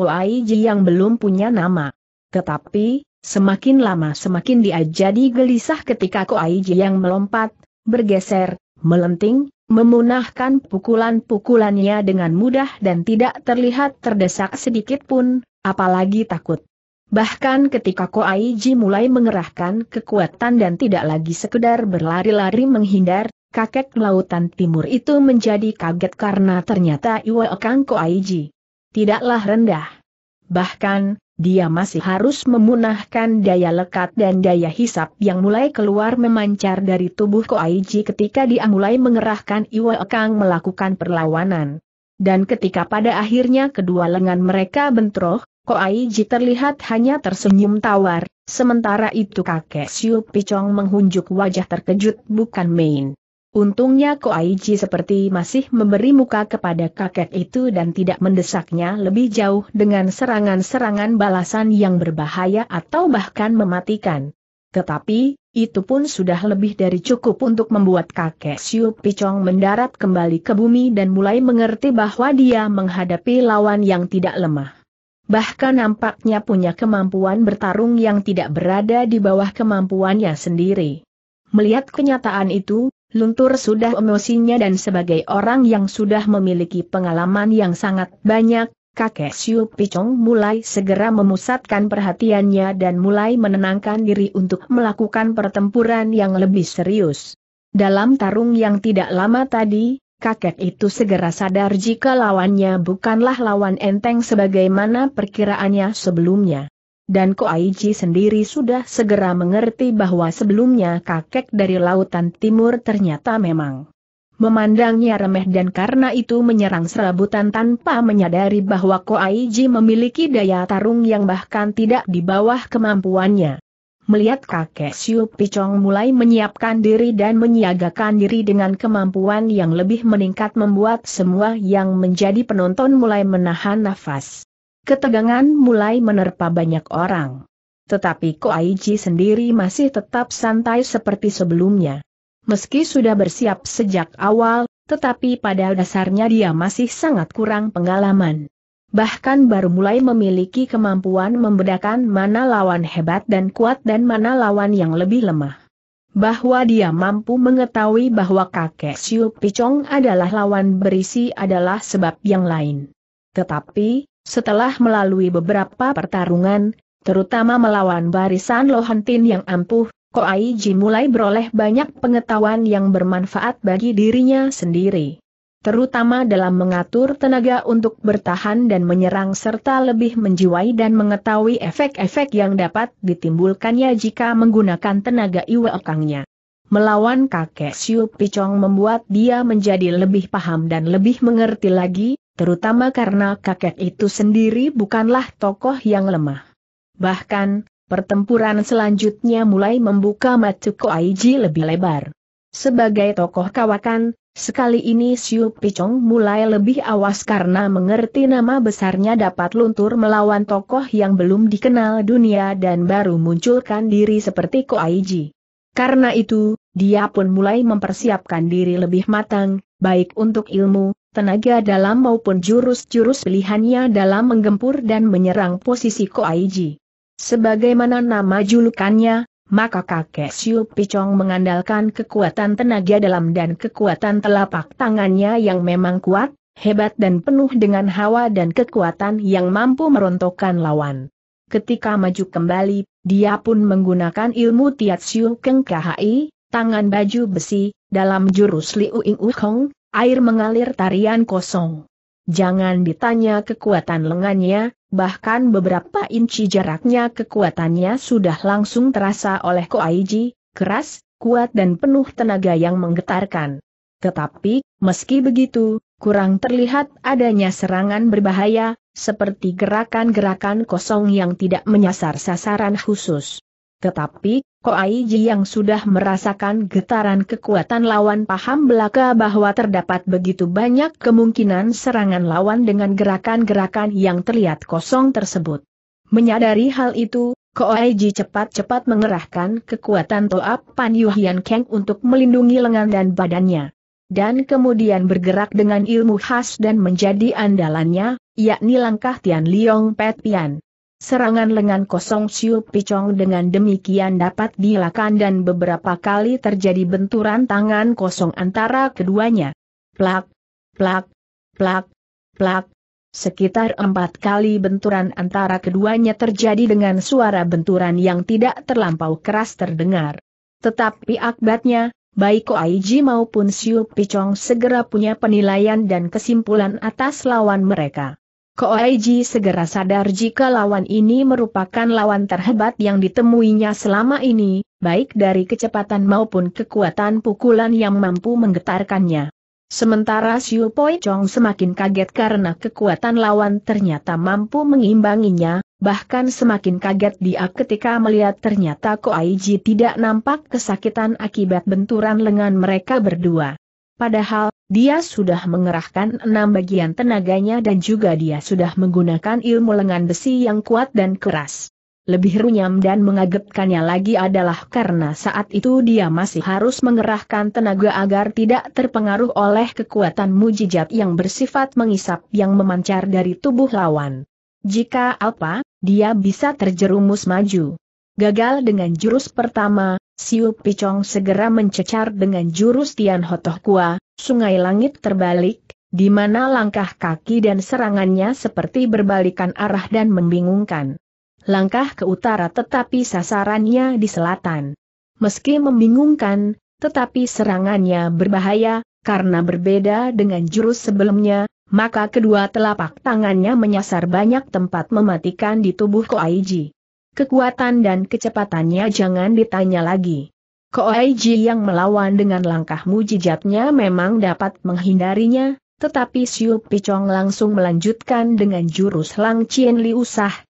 Ji yang belum punya nama. Tetapi, semakin lama semakin dia jadi gelisah ketika Ji yang melompat, bergeser, melenting, memunahkan pukulan-pukulannya dengan mudah dan tidak terlihat terdesak sedikit pun, apalagi takut. Bahkan ketika Koaiji mulai mengerahkan kekuatan dan tidak lagi sekedar berlari-lari menghindar, kakek lautan timur itu menjadi kaget karena ternyata Iwa Kang Koaiji tidaklah rendah. Bahkan, dia masih harus memunahkan daya lekat dan daya hisap yang mulai keluar memancar dari tubuh Koaiji ketika dia mulai mengerahkan Iwa Kang melakukan perlawanan. Dan ketika pada akhirnya kedua lengan mereka bentroh, Koaiji terlihat hanya tersenyum tawar, sementara itu kakek Siu Picong menghunjuk wajah terkejut bukan main. Untungnya Ko Koaichi seperti masih memberi muka kepada kakek itu dan tidak mendesaknya lebih jauh dengan serangan-serangan balasan yang berbahaya atau bahkan mematikan. Tetapi, itu pun sudah lebih dari cukup untuk membuat kakek Siu Pichong mendarat kembali ke bumi dan mulai mengerti bahwa dia menghadapi lawan yang tidak lemah. Bahkan nampaknya punya kemampuan bertarung yang tidak berada di bawah kemampuannya sendiri. Melihat kenyataan itu, luntur sudah emosinya dan sebagai orang yang sudah memiliki pengalaman yang sangat banyak, kakek Siu Picong mulai segera memusatkan perhatiannya dan mulai menenangkan diri untuk melakukan pertempuran yang lebih serius. Dalam tarung yang tidak lama tadi, kakek itu segera sadar jika lawannya bukanlah lawan enteng sebagaimana perkiraannya sebelumnya dan Ko Koaiji sendiri sudah segera mengerti bahwa sebelumnya kakek dari Lautan Timur ternyata memang memandangnya remeh dan karena itu menyerang serabutan tanpa menyadari bahwa Ko Koaiji memiliki daya tarung yang bahkan tidak di bawah kemampuannya. Melihat kakek Siu Picong mulai menyiapkan diri dan menyiagakan diri dengan kemampuan yang lebih meningkat membuat semua yang menjadi penonton mulai menahan nafas. Ketegangan mulai menerpa banyak orang. Tetapi Koaiji sendiri masih tetap santai seperti sebelumnya. Meski sudah bersiap sejak awal, tetapi pada dasarnya dia masih sangat kurang pengalaman. Bahkan baru mulai memiliki kemampuan membedakan mana lawan hebat dan kuat dan mana lawan yang lebih lemah. Bahwa dia mampu mengetahui bahwa kakek Siu Pichong adalah lawan berisi adalah sebab yang lain. Tetapi, setelah melalui beberapa pertarungan, terutama melawan barisan Lohantin yang ampuh, Ko Koaiji mulai beroleh banyak pengetahuan yang bermanfaat bagi dirinya sendiri. Terutama dalam mengatur tenaga untuk bertahan dan menyerang serta lebih menjiwai dan mengetahui efek-efek yang dapat ditimbulkannya jika menggunakan tenaga iwakangnya. Melawan kakek Siu Picong membuat dia menjadi lebih paham dan lebih mengerti lagi, terutama karena kakek itu sendiri bukanlah tokoh yang lemah. Bahkan, pertempuran selanjutnya mulai membuka Ko Aiji lebih lebar. Sebagai tokoh kawakan, sekali ini Siu Pichong mulai lebih awas karena mengerti nama besarnya dapat luntur melawan tokoh yang belum dikenal dunia dan baru munculkan diri seperti Koaiji. Karena itu, dia pun mulai mempersiapkan diri lebih matang, baik untuk ilmu, tenaga dalam maupun jurus-jurus pilihannya dalam menggempur dan menyerang posisi Koaiji. Sebagaimana nama julukannya, maka kakek Siu Picong mengandalkan kekuatan tenaga dalam dan kekuatan telapak tangannya yang memang kuat, hebat dan penuh dengan hawa dan kekuatan yang mampu merontokkan lawan. Ketika maju kembali, dia pun menggunakan ilmu Tiat Siu Keng Kahai, tangan baju besi, dalam jurus Liu Ing Uhong, Air mengalir tarian kosong. Jangan ditanya kekuatan lengannya, bahkan beberapa inci jaraknya kekuatannya sudah langsung terasa oleh Ko Aiji, keras, kuat dan penuh tenaga yang menggetarkan. Tetapi, meski begitu, kurang terlihat adanya serangan berbahaya, seperti gerakan-gerakan kosong yang tidak menyasar sasaran khusus. Tetapi, Koaiji yang sudah merasakan getaran kekuatan lawan paham belaka bahwa terdapat begitu banyak kemungkinan serangan lawan dengan gerakan-gerakan yang terlihat kosong tersebut. Menyadari hal itu, Ko Koaiji cepat-cepat mengerahkan kekuatan Toap Pan Yuhian Kang untuk melindungi lengan dan badannya. Dan kemudian bergerak dengan ilmu khas dan menjadi andalannya, yakni langkah Tian Liong Pet Pian. Serangan lengan kosong Siu Picong dengan demikian dapat dilakukan dan beberapa kali terjadi benturan tangan kosong antara keduanya. Plak, plak, plak, plak. Sekitar empat kali benturan antara keduanya terjadi dengan suara benturan yang tidak terlampau keras terdengar. Tetapi akibatnya, baik Ko Koaiji maupun Siu Picong segera punya penilaian dan kesimpulan atas lawan mereka. Koaiji segera sadar jika lawan ini merupakan lawan terhebat yang ditemuinya selama ini, baik dari kecepatan maupun kekuatan pukulan yang mampu menggetarkannya. Sementara Xiu Poi Chong semakin kaget karena kekuatan lawan ternyata mampu mengimbanginya, bahkan semakin kaget dia ketika melihat ternyata Koaiji tidak nampak kesakitan akibat benturan lengan mereka berdua. Padahal, dia sudah mengerahkan enam bagian tenaganya dan juga dia sudah menggunakan ilmu lengan besi yang kuat dan keras. Lebih runyam dan mengagetkannya lagi adalah karena saat itu dia masih harus mengerahkan tenaga agar tidak terpengaruh oleh kekuatan mujizat yang bersifat mengisap yang memancar dari tubuh lawan. Jika apa, dia bisa terjerumus maju. Gagal dengan jurus pertama, Siu Picong segera mencecar dengan jurus Tian Hotoh Kua, sungai langit terbalik, di mana langkah kaki dan serangannya seperti berbalikan arah dan membingungkan. Langkah ke utara tetapi sasarannya di selatan. Meski membingungkan, tetapi serangannya berbahaya, karena berbeda dengan jurus sebelumnya, maka kedua telapak tangannya menyasar banyak tempat mematikan di tubuh Koaiji. Kekuatan dan kecepatannya jangan ditanya lagi. Koaiji yang melawan dengan langkah mujijatnya memang dapat menghindarinya, tetapi Siu Picong langsung melanjutkan dengan jurus Lang Chien Li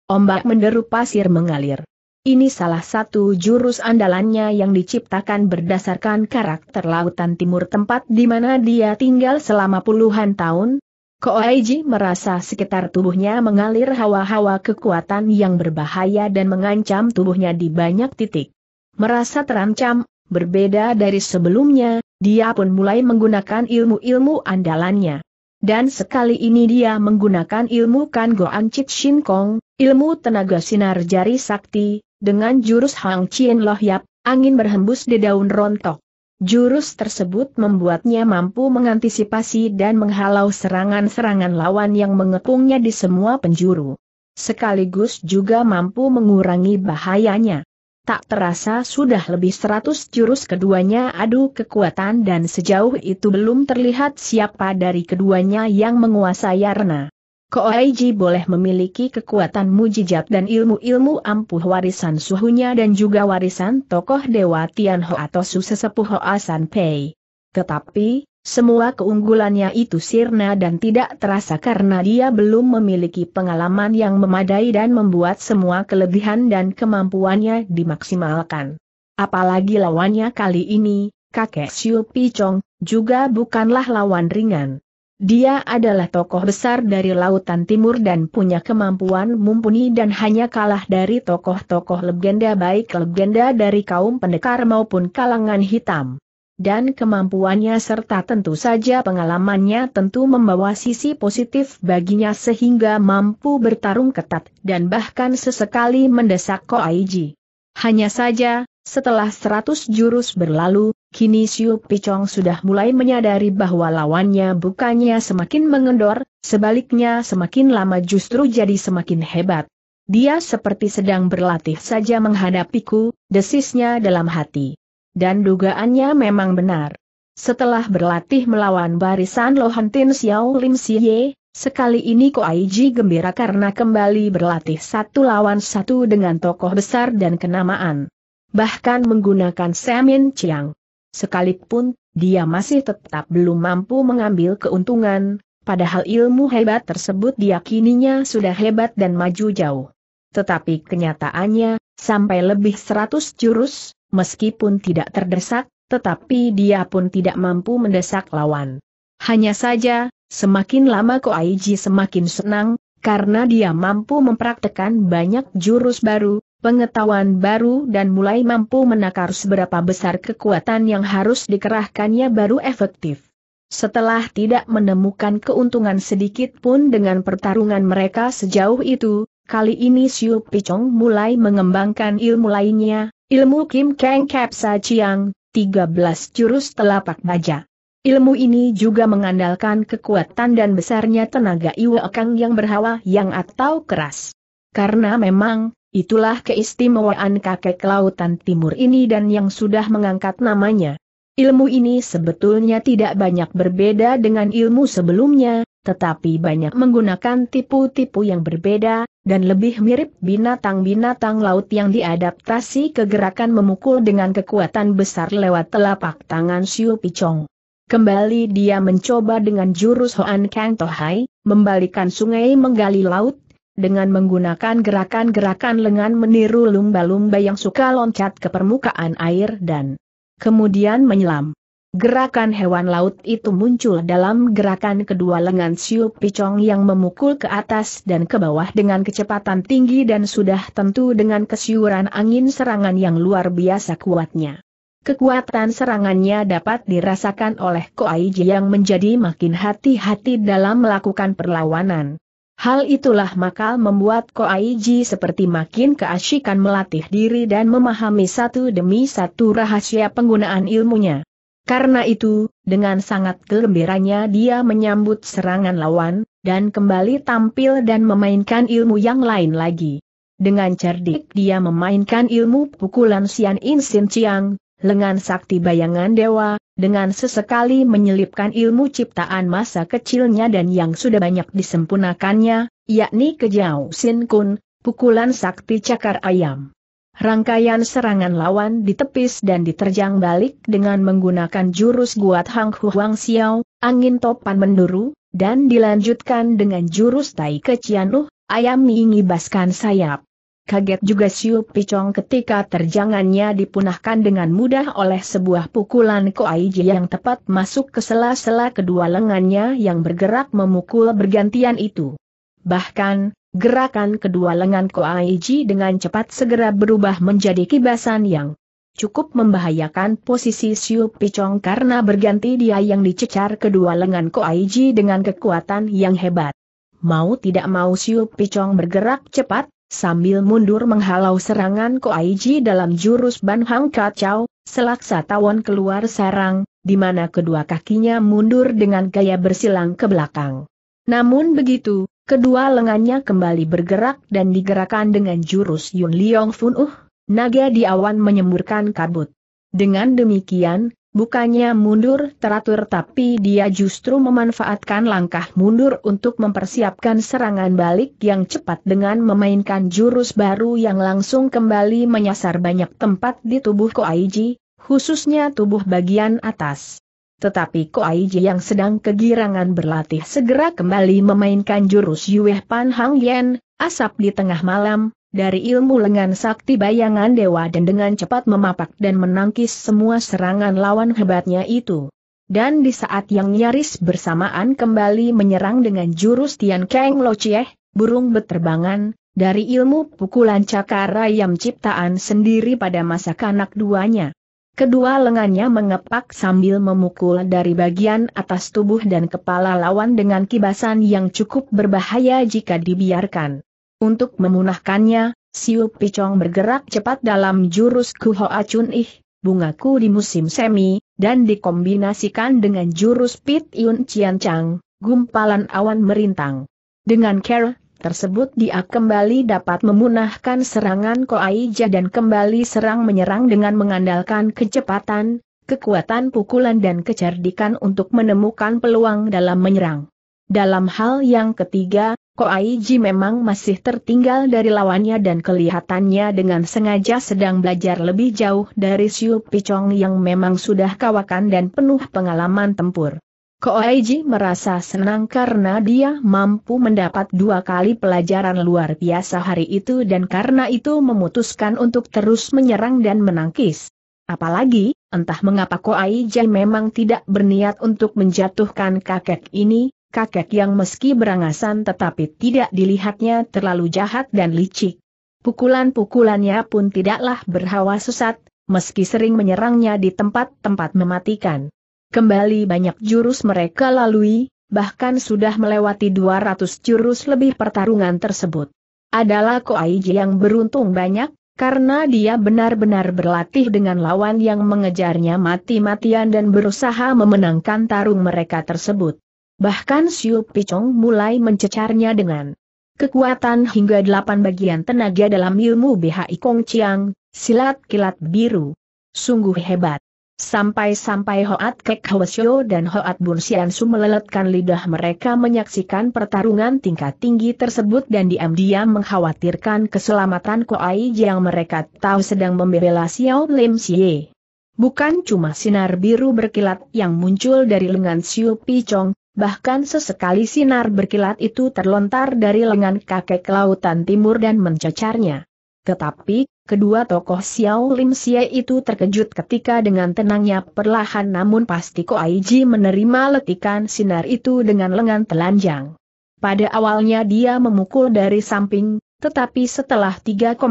ombak menderu pasir mengalir. Ini salah satu jurus andalannya yang diciptakan berdasarkan karakter lautan timur tempat di mana dia tinggal selama puluhan tahun, Koaiji merasa sekitar tubuhnya mengalir hawa-hawa kekuatan yang berbahaya dan mengancam tubuhnya di banyak titik. Merasa terancam, berbeda dari sebelumnya, dia pun mulai menggunakan ilmu-ilmu andalannya. Dan sekali ini dia menggunakan ilmu Kan Goan Chit Shin Kong, ilmu tenaga sinar jari sakti, dengan jurus Hang Chien Loh Yap, angin berhembus di daun rontok. Jurus tersebut membuatnya mampu mengantisipasi dan menghalau serangan-serangan lawan yang mengepungnya di semua penjuru. Sekaligus juga mampu mengurangi bahayanya. Tak terasa sudah lebih seratus jurus keduanya adu kekuatan dan sejauh itu belum terlihat siapa dari keduanya yang menguasai arena. Koaiji boleh memiliki kekuatan mujijat dan ilmu-ilmu ampuh warisan suhunya dan juga warisan tokoh Dewa Tianho atau susesepuh sesepuh Hoa Sanpei. Tetapi, semua keunggulannya itu sirna dan tidak terasa karena dia belum memiliki pengalaman yang memadai dan membuat semua kelebihan dan kemampuannya dimaksimalkan. Apalagi lawannya kali ini, kakek Xiu Pichong, juga bukanlah lawan ringan. Dia adalah tokoh besar dari Lautan Timur dan punya kemampuan mumpuni dan hanya kalah dari tokoh-tokoh legenda baik legenda dari kaum pendekar maupun kalangan hitam. Dan kemampuannya serta tentu saja pengalamannya tentu membawa sisi positif baginya sehingga mampu bertarung ketat dan bahkan sesekali mendesak Ko Aiji. Hanya saja, setelah 100 jurus berlalu, Kini Siu Picong sudah mulai menyadari bahwa lawannya bukannya semakin mengendor, sebaliknya semakin lama justru jadi semakin hebat. Dia seperti sedang berlatih saja menghadapiku, desisnya dalam hati. Dan dugaannya memang benar. Setelah berlatih melawan barisan Lohantin Xiao Lim Siye, sekali ini Ko Ji gembira karena kembali berlatih satu lawan satu dengan tokoh besar dan kenamaan. Bahkan menggunakan Semin Chiang. Sekalipun, dia masih tetap belum mampu mengambil keuntungan, padahal ilmu hebat tersebut diyakininya sudah hebat dan maju jauh. Tetapi kenyataannya, sampai lebih seratus jurus, meskipun tidak terdesak, tetapi dia pun tidak mampu mendesak lawan. Hanya saja, semakin lama Ko Aiji semakin senang, karena dia mampu mempraktekan banyak jurus baru, pengetahuan baru dan mulai mampu menakar seberapa besar kekuatan yang harus dikerahkannya baru efektif. Setelah tidak menemukan keuntungan sedikit pun dengan pertarungan mereka sejauh itu, kali ini Siu Picong mulai mengembangkan ilmu lainnya, ilmu Kim Kang Kapsa Chiang, 13 jurus telapak baja. Ilmu ini juga mengandalkan kekuatan dan besarnya tenaga Iwa Kang yang berhawa yang atau keras. Karena memang, Itulah keistimewaan kakek lautan timur ini dan yang sudah mengangkat namanya. Ilmu ini sebetulnya tidak banyak berbeda dengan ilmu sebelumnya, tetapi banyak menggunakan tipu-tipu yang berbeda, dan lebih mirip binatang-binatang laut yang diadaptasi ke gerakan memukul dengan kekuatan besar lewat telapak tangan Siu Picong. Kembali dia mencoba dengan jurus Hoan Kang Tohai, membalikan sungai menggali laut, dengan menggunakan gerakan-gerakan lengan meniru lumba-lumba yang suka loncat ke permukaan air dan kemudian menyelam. Gerakan hewan laut itu muncul dalam gerakan kedua lengan Siu Picong yang memukul ke atas dan ke bawah dengan kecepatan tinggi dan sudah tentu dengan kesiuran angin serangan yang luar biasa kuatnya. Kekuatan serangannya dapat dirasakan oleh Koaiji yang menjadi makin hati-hati dalam melakukan perlawanan. Hal itulah maka membuat Ko Koaiji seperti makin keasyikan melatih diri dan memahami satu demi satu rahasia penggunaan ilmunya. Karena itu, dengan sangat gembiranya dia menyambut serangan lawan, dan kembali tampil dan memainkan ilmu yang lain lagi. Dengan cerdik dia memainkan ilmu pukulan Sian In Sin Chiang, lengan sakti bayangan dewa, dengan sesekali menyelipkan ilmu ciptaan masa kecilnya dan yang sudah banyak disempurnakannya, yakni kejauh sin kun, pukulan sakti cakar ayam. Rangkaian serangan lawan ditepis dan diterjang balik dengan menggunakan jurus guat Hang Huang Xiao, angin topan menduru, dan dilanjutkan dengan jurus Tai Kecianuh, ayam mengibaskan sayap. Kaget juga Siu Picong ketika terjangannya dipunahkan dengan mudah oleh sebuah pukulan Koaiji yang tepat masuk ke sela-sela kedua lengannya yang bergerak memukul bergantian itu. Bahkan, gerakan kedua lengan Koaiji dengan cepat segera berubah menjadi kibasan yang cukup membahayakan posisi Siu Picong karena berganti dia yang dicecar kedua lengan Koaiji dengan kekuatan yang hebat. Mau tidak mau Siu Picong bergerak cepat, sambil mundur menghalau serangan Koaiji dalam jurus Ban Hang Kacau, selaksa tawon keluar sarang, di mana kedua kakinya mundur dengan gaya bersilang ke belakang. Namun begitu, kedua lengannya kembali bergerak dan digerakkan dengan jurus Yun Liong Fun Uh, naga di awan menyemburkan kabut. Dengan demikian, Bukannya mundur teratur tapi dia justru memanfaatkan langkah mundur untuk mempersiapkan serangan balik yang cepat dengan memainkan jurus baru yang langsung kembali menyasar banyak tempat di tubuh Koaiji, khususnya tubuh bagian atas. Tetapi Koaiji yang sedang kegirangan berlatih segera kembali memainkan jurus Yue Pan Hang Yen, asap di tengah malam, dari ilmu lengan sakti bayangan dewa dan dengan cepat memapak dan menangkis semua serangan lawan hebatnya itu. Dan di saat yang nyaris bersamaan kembali menyerang dengan jurus Tian Kang Lo Chieh, burung beterbangan, dari ilmu pukulan cakar ayam ciptaan sendiri pada masa kanak duanya. Kedua lengannya mengepak sambil memukul dari bagian atas tubuh dan kepala lawan dengan kibasan yang cukup berbahaya jika dibiarkan. Untuk memunahkannya, Siu Picong bergerak cepat dalam jurus Kuhoa Chun Ih, bungaku di musim semi, dan dikombinasikan dengan jurus Pit Yun Cian Chang, gumpalan awan merintang. Dengan care tersebut dia kembali dapat memunahkan serangan Koaija dan kembali serang menyerang dengan mengandalkan kecepatan, kekuatan pukulan dan kecerdikan untuk menemukan peluang dalam menyerang. Dalam hal yang ketiga, Ko Koaiji memang masih tertinggal dari lawannya dan kelihatannya dengan sengaja sedang belajar lebih jauh dari Siu Picong yang memang sudah kawakan dan penuh pengalaman tempur. Ko Koaiji merasa senang karena dia mampu mendapat dua kali pelajaran luar biasa hari itu dan karena itu memutuskan untuk terus menyerang dan menangkis. Apalagi, entah mengapa Ko Koaiji memang tidak berniat untuk menjatuhkan kakek ini, kakek yang meski berangasan tetapi tidak dilihatnya terlalu jahat dan licik. Pukulan-pukulannya pun tidaklah berhawa sesat, meski sering menyerangnya di tempat-tempat mematikan. Kembali banyak jurus mereka lalui, bahkan sudah melewati 200 jurus lebih pertarungan tersebut. Adalah Koaiji yang beruntung banyak, karena dia benar-benar berlatih dengan lawan yang mengejarnya mati-matian dan berusaha memenangkan tarung mereka tersebut. Bahkan Siu Picong mulai mencecarnya dengan kekuatan hingga delapan bagian tenaga dalam ilmu BHI Kong Chiang, silat kilat biru. Sungguh hebat. Sampai-sampai Hoat Kek Hwasyo dan Hoat Bun Siansu meleletkan lidah mereka menyaksikan pertarungan tingkat tinggi tersebut dan diam-diam mengkhawatirkan keselamatan Koai yang mereka tahu sedang membela Xiao Lim Xie. Bukan cuma sinar biru berkilat yang muncul dari lengan Siu Pichong, Bahkan sesekali sinar berkilat itu terlontar dari lengan kakek kelautan timur dan mencecarnya. Tetapi, kedua tokoh Xiao Lim Xie itu terkejut ketika dengan tenangnya perlahan namun pasti Ko Ji menerima letikan sinar itu dengan lengan telanjang. Pada awalnya dia memukul dari samping, tetapi setelah 3,4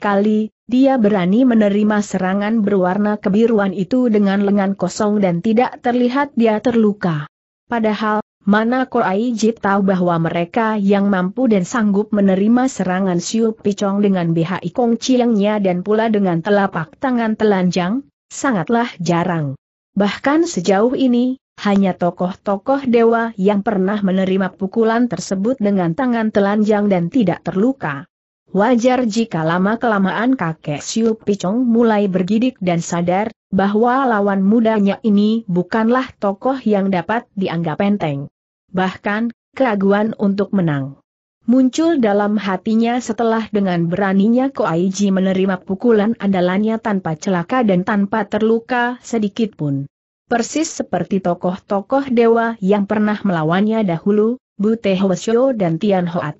kali, dia berani menerima serangan berwarna kebiruan itu dengan lengan kosong dan tidak terlihat dia terluka. Padahal, mana Koraijit tahu bahwa mereka yang mampu dan sanggup menerima serangan Siu Picong dengan BHI Kong Chiangnya dan pula dengan telapak tangan telanjang, sangatlah jarang. Bahkan sejauh ini, hanya tokoh-tokoh dewa yang pernah menerima pukulan tersebut dengan tangan telanjang dan tidak terluka. Wajar jika lama-kelamaan kakek Siu Picong mulai bergidik dan sadar, bahwa lawan mudanya ini bukanlah tokoh yang dapat dianggap enteng. Bahkan, keraguan untuk menang muncul dalam hatinya setelah dengan beraninya Koaiji menerima pukulan andalannya tanpa celaka dan tanpa terluka sedikit pun. Persis seperti tokoh-tokoh dewa yang pernah melawannya dahulu, Bute Hwasyo dan Tian Hoa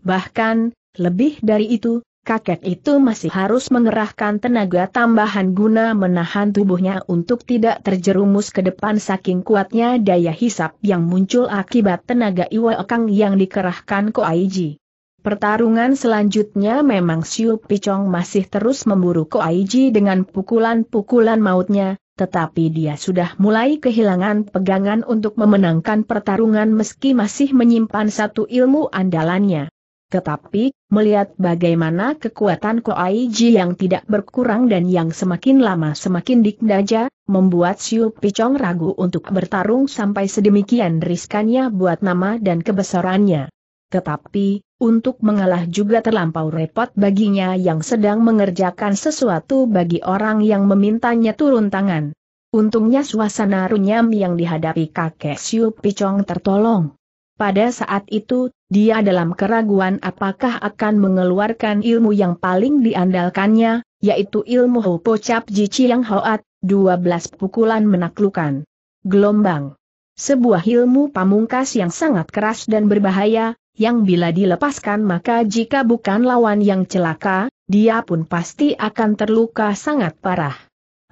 Bahkan, lebih dari itu, kakek itu masih harus mengerahkan tenaga tambahan guna menahan tubuhnya untuk tidak terjerumus ke depan saking kuatnya daya hisap yang muncul akibat tenaga Iwa Ekang yang dikerahkan Aiji. Pertarungan selanjutnya memang Siu Picong masih terus memburu Aiji dengan pukulan-pukulan mautnya, tetapi dia sudah mulai kehilangan pegangan untuk memenangkan pertarungan meski masih menyimpan satu ilmu andalannya. Tetapi, melihat bagaimana kekuatan Koai Ji yang tidak berkurang dan yang semakin lama semakin dikdaja, membuat Siu Picong ragu untuk bertarung sampai sedemikian riskannya buat nama dan kebesarannya. Tetapi, untuk mengalah juga terlampau repot baginya yang sedang mengerjakan sesuatu bagi orang yang memintanya turun tangan. Untungnya suasana runyam yang dihadapi kakek Siu Picong tertolong. Pada saat itu, dia dalam keraguan apakah akan mengeluarkan ilmu yang paling diandalkannya, yaitu ilmu Ho jici Ji Chiang Hoat, 12 pukulan menaklukkan. Gelombang. Sebuah ilmu pamungkas yang sangat keras dan berbahaya, yang bila dilepaskan maka jika bukan lawan yang celaka, dia pun pasti akan terluka sangat parah.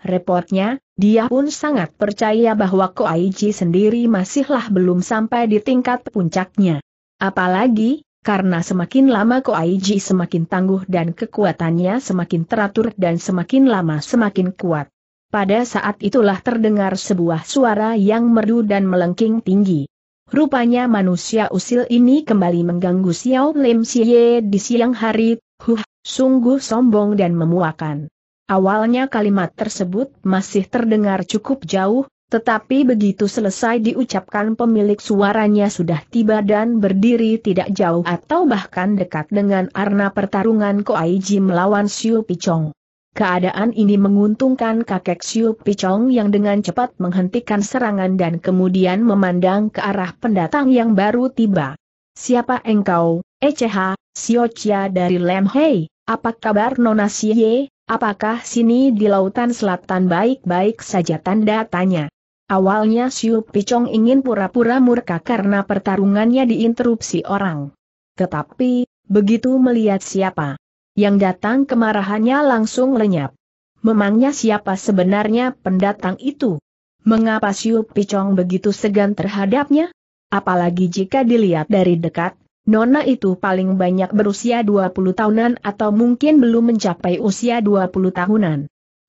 Repotnya, dia pun sangat percaya bahwa Koaiji sendiri masihlah belum sampai di tingkat puncaknya. Apalagi, karena semakin lama Koaiji semakin tangguh dan kekuatannya semakin teratur dan semakin lama semakin kuat. Pada saat itulah terdengar sebuah suara yang merdu dan melengking tinggi. Rupanya manusia usil ini kembali mengganggu Xiao Lim Xie di siang hari, huh, sungguh sombong dan memuakan. Awalnya kalimat tersebut masih terdengar cukup jauh, tetapi begitu selesai diucapkan pemilik suaranya sudah tiba dan berdiri tidak jauh atau bahkan dekat dengan arena pertarungan Koaiji melawan Siu Pichong. Keadaan ini menguntungkan kakek Siu Pichong yang dengan cepat menghentikan serangan dan kemudian memandang ke arah pendatang yang baru tiba. Siapa engkau, ECH, Siocia dari Lemhei, apa kabar Nona siye? Apakah sini di lautan selatan baik-baik saja tanda tanya? Awalnya Siu Picong ingin pura-pura murka karena pertarungannya diinterupsi orang. Tetapi, begitu melihat siapa yang datang kemarahannya langsung lenyap. Memangnya siapa sebenarnya pendatang itu? Mengapa Siu Picong begitu segan terhadapnya? Apalagi jika dilihat dari dekat, Nona itu paling banyak berusia 20 tahunan atau mungkin belum mencapai usia 20 tahunan.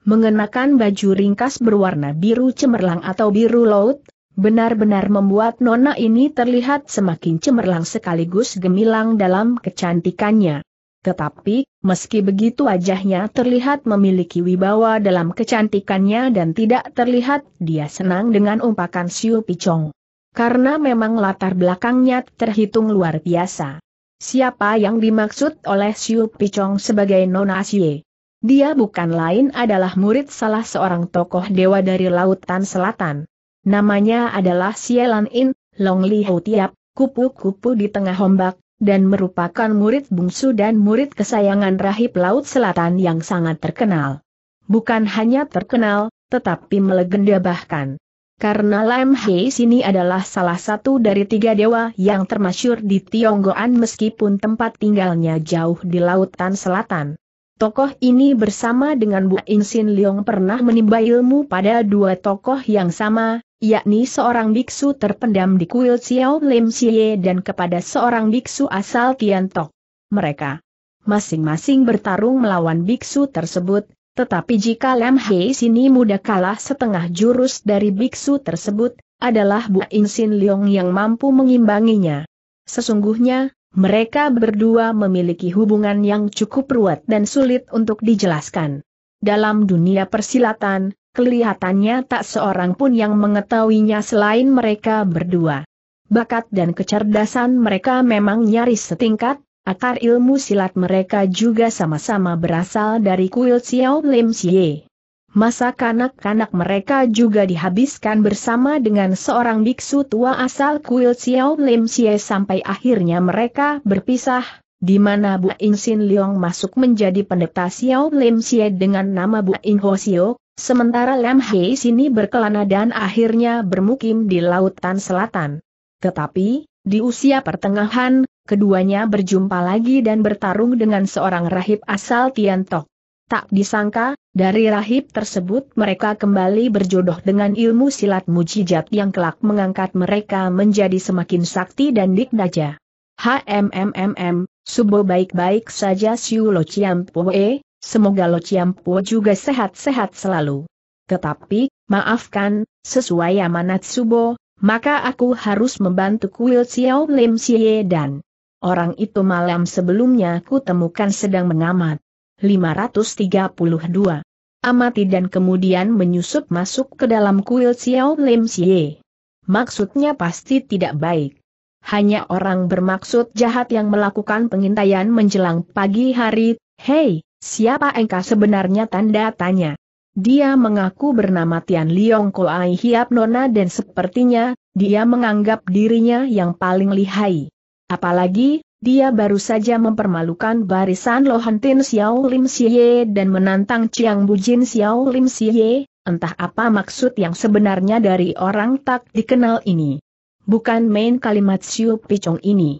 Mengenakan baju ringkas berwarna biru cemerlang atau biru laut, benar-benar membuat Nona ini terlihat semakin cemerlang sekaligus gemilang dalam kecantikannya. Tetapi, meski begitu wajahnya terlihat memiliki wibawa dalam kecantikannya dan tidak terlihat dia senang dengan umpakan Siu Picong karena memang latar belakangnya terhitung luar biasa. Siapa yang dimaksud oleh Siu Pichong sebagai Nona Xie? Dia bukan lain adalah murid salah seorang tokoh dewa dari Lautan Selatan. Namanya adalah Sielan In, Long Li Hou Tiap, kupu-kupu di tengah ombak, dan merupakan murid bungsu dan murid kesayangan rahib Laut Selatan yang sangat terkenal. Bukan hanya terkenal, tetapi melegenda bahkan karena Lam Hei sini adalah salah satu dari tiga dewa yang termasyur di Tionggoan meskipun tempat tinggalnya jauh di lautan selatan. Tokoh ini bersama dengan Bu Insin Leong pernah menimba ilmu pada dua tokoh yang sama, yakni seorang biksu terpendam di kuil Xiao Lim Xie dan kepada seorang biksu asal Tiantok. Mereka masing-masing bertarung melawan biksu tersebut, tetapi jika Lam Hei sini mudah kalah setengah jurus dari biksu tersebut, adalah Bu Insin Leong yang mampu mengimbanginya. Sesungguhnya, mereka berdua memiliki hubungan yang cukup ruwet dan sulit untuk dijelaskan. Dalam dunia persilatan, kelihatannya tak seorang pun yang mengetahuinya selain mereka berdua. Bakat dan kecerdasan mereka memang nyaris setingkat, Akar ilmu silat mereka juga sama-sama berasal dari kuil Xiao Lim Xie. Masa kanak-kanak mereka juga dihabiskan bersama dengan seorang biksu tua asal kuil Xiao Lim Xie sampai akhirnya mereka berpisah, di mana Bu In Sin Leong masuk menjadi pendeta Xiao Lim Xie dengan nama Bu In Ho Xio, sementara Lam Hei Sini berkelana dan akhirnya bermukim di Lautan Selatan. Tetapi, di usia pertengahan, keduanya berjumpa lagi dan bertarung dengan seorang rahib asal Tiantok. Tak disangka, dari rahib tersebut mereka kembali berjodoh dengan ilmu silat mujijat yang kelak mengangkat mereka menjadi semakin sakti dan dikdaja. HMMMM, subo baik-baik saja Siu Lo Chiampue, semoga Lo Chiampue juga sehat-sehat selalu. Tetapi, maafkan, sesuai amanat subo, maka aku harus membantu kuil Xiao Lim Xie dan Orang itu malam sebelumnya ku temukan sedang mengamat. 532. Amati dan kemudian menyusup masuk ke dalam kuil Xiao Lim Xie. Maksudnya pasti tidak baik. Hanya orang bermaksud jahat yang melakukan pengintaian menjelang pagi hari, hei, siapa engkau sebenarnya tanda tanya. Dia mengaku bernama Tian Liong Koai Hiap Nona dan sepertinya, dia menganggap dirinya yang paling lihai. Apalagi, dia baru saja mempermalukan barisan Lohantin Xiao Lim Xie dan menantang Chiang Bujin Xiao Lim Xie, entah apa maksud yang sebenarnya dari orang tak dikenal ini. Bukan main kalimat Xiu Pichong ini.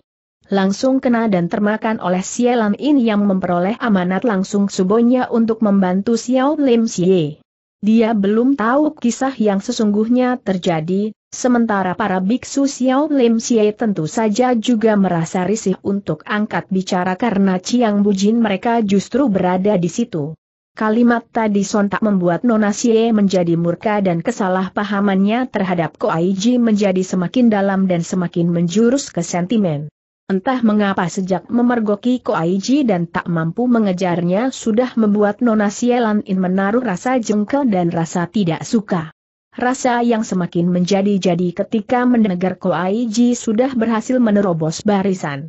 Langsung kena dan termakan oleh Lam In yang memperoleh amanat langsung subonya untuk membantu Xiao Lim Xie. Dia belum tahu kisah yang sesungguhnya terjadi, Sementara para biksu Xiao Lim Xie tentu saja juga merasa risih untuk angkat bicara karena Chiang Bujin mereka justru berada di situ. Kalimat tadi sontak membuat Nona Xie menjadi murka dan kesalahpahamannya terhadap Ko Koaiji menjadi semakin dalam dan semakin menjurus ke sentimen. Entah mengapa sejak memergoki Ko Koaiji dan tak mampu mengejarnya sudah membuat Nona Xie Lan In menaruh rasa jengkel dan rasa tidak suka. Rasa yang semakin menjadi-jadi ketika mendengar Ko Ji sudah berhasil menerobos barisan.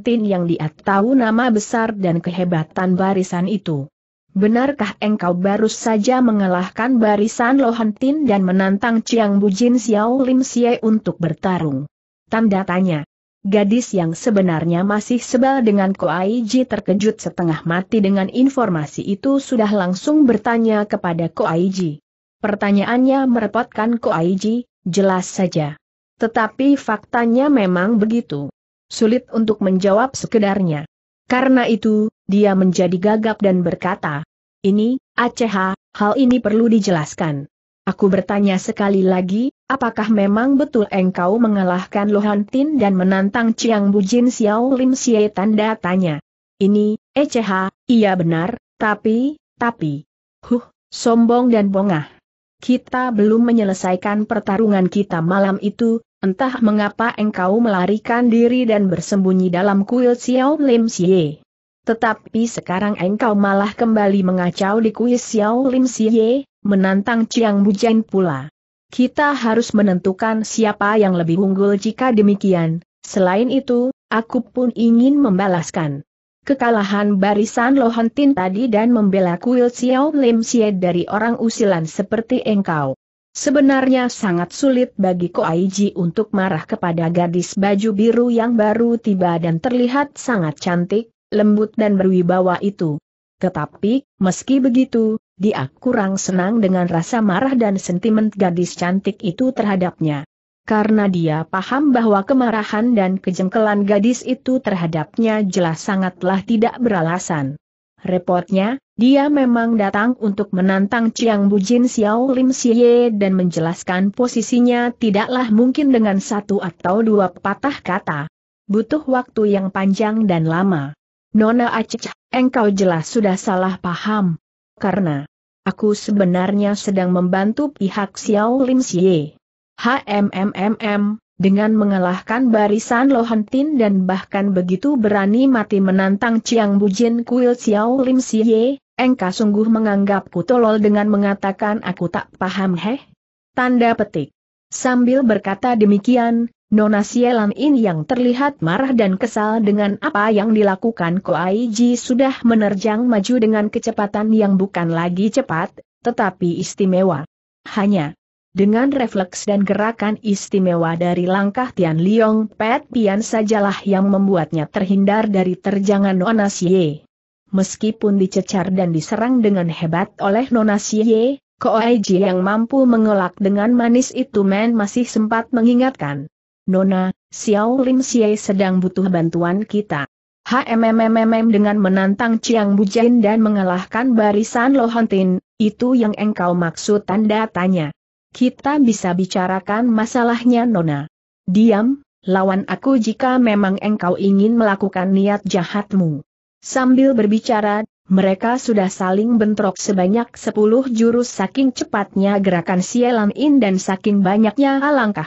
Tin yang dia tahu nama besar dan kehebatan barisan itu. Benarkah engkau baru saja mengalahkan barisan Tin dan menantang Chiang Bujin Xiao Lim Xie untuk bertarung? Tanda tanya. Gadis yang sebenarnya masih sebal dengan Ko Ji terkejut setengah mati dengan informasi itu sudah langsung bertanya kepada Ko Ji. Pertanyaannya merepotkan Ko Aiji, jelas saja. Tetapi faktanya memang begitu. Sulit untuk menjawab sekedarnya. Karena itu, dia menjadi gagap dan berkata, Ini, Aceh, hal ini perlu dijelaskan. Aku bertanya sekali lagi, apakah memang betul engkau mengalahkan Lohan Tin dan menantang Chiang Bujin Xiao Lim Xie tanda tanya. Ini, Aceh, iya benar, tapi, tapi. Huh, sombong dan bongah kita belum menyelesaikan pertarungan kita malam itu, entah mengapa engkau melarikan diri dan bersembunyi dalam kuil Xiao Lim Xie. Tetapi sekarang engkau malah kembali mengacau di kuil Xiao Lim Xie, menantang Chiang Jain pula. Kita harus menentukan siapa yang lebih unggul jika demikian, selain itu, aku pun ingin membalaskan kekalahan barisan Lohontin tadi dan membela kuil Xiao Lim Xie dari orang usilan seperti engkau. Sebenarnya sangat sulit bagi Ko Aiji untuk marah kepada gadis baju biru yang baru tiba dan terlihat sangat cantik, lembut dan berwibawa itu. Tetapi, meski begitu, dia kurang senang dengan rasa marah dan sentimen gadis cantik itu terhadapnya karena dia paham bahwa kemarahan dan kejengkelan gadis itu terhadapnya jelas sangatlah tidak beralasan. Repotnya, dia memang datang untuk menantang Chiang Bujin Xiao Lim Xie dan menjelaskan posisinya tidaklah mungkin dengan satu atau dua patah kata. Butuh waktu yang panjang dan lama. Nona Aceh, engkau jelas sudah salah paham. Karena, aku sebenarnya sedang membantu pihak Xiao Lim Xie. HMMMM, dengan mengalahkan barisan Lohentin dan bahkan begitu berani mati menantang Chiang Bujin Kuil Xiao Lim Siye, engkau sungguh menganggapku tolol dengan mengatakan aku tak paham heh? Tanda petik. Sambil berkata demikian, Nona Sielan In yang terlihat marah dan kesal dengan apa yang dilakukan Koai Ji sudah menerjang maju dengan kecepatan yang bukan lagi cepat, tetapi istimewa. Hanya dengan refleks dan gerakan istimewa dari langkah Tian Liong Pet Pian sajalah yang membuatnya terhindar dari terjangan Nona Xie. Meskipun dicecar dan diserang dengan hebat oleh Nona Xie, Koaiji yang mampu mengelak dengan manis itu men masih sempat mengingatkan. Nona, Xiao Lim Xie sedang butuh bantuan kita. HMMMM dengan menantang Chiang Bujain dan mengalahkan barisan Lohontin, itu yang engkau maksud tanda tanya kita bisa bicarakan masalahnya Nona. Diam, lawan aku jika memang engkau ingin melakukan niat jahatmu. Sambil berbicara, mereka sudah saling bentrok sebanyak sepuluh jurus saking cepatnya gerakan Sielam In dan saking banyaknya alangkah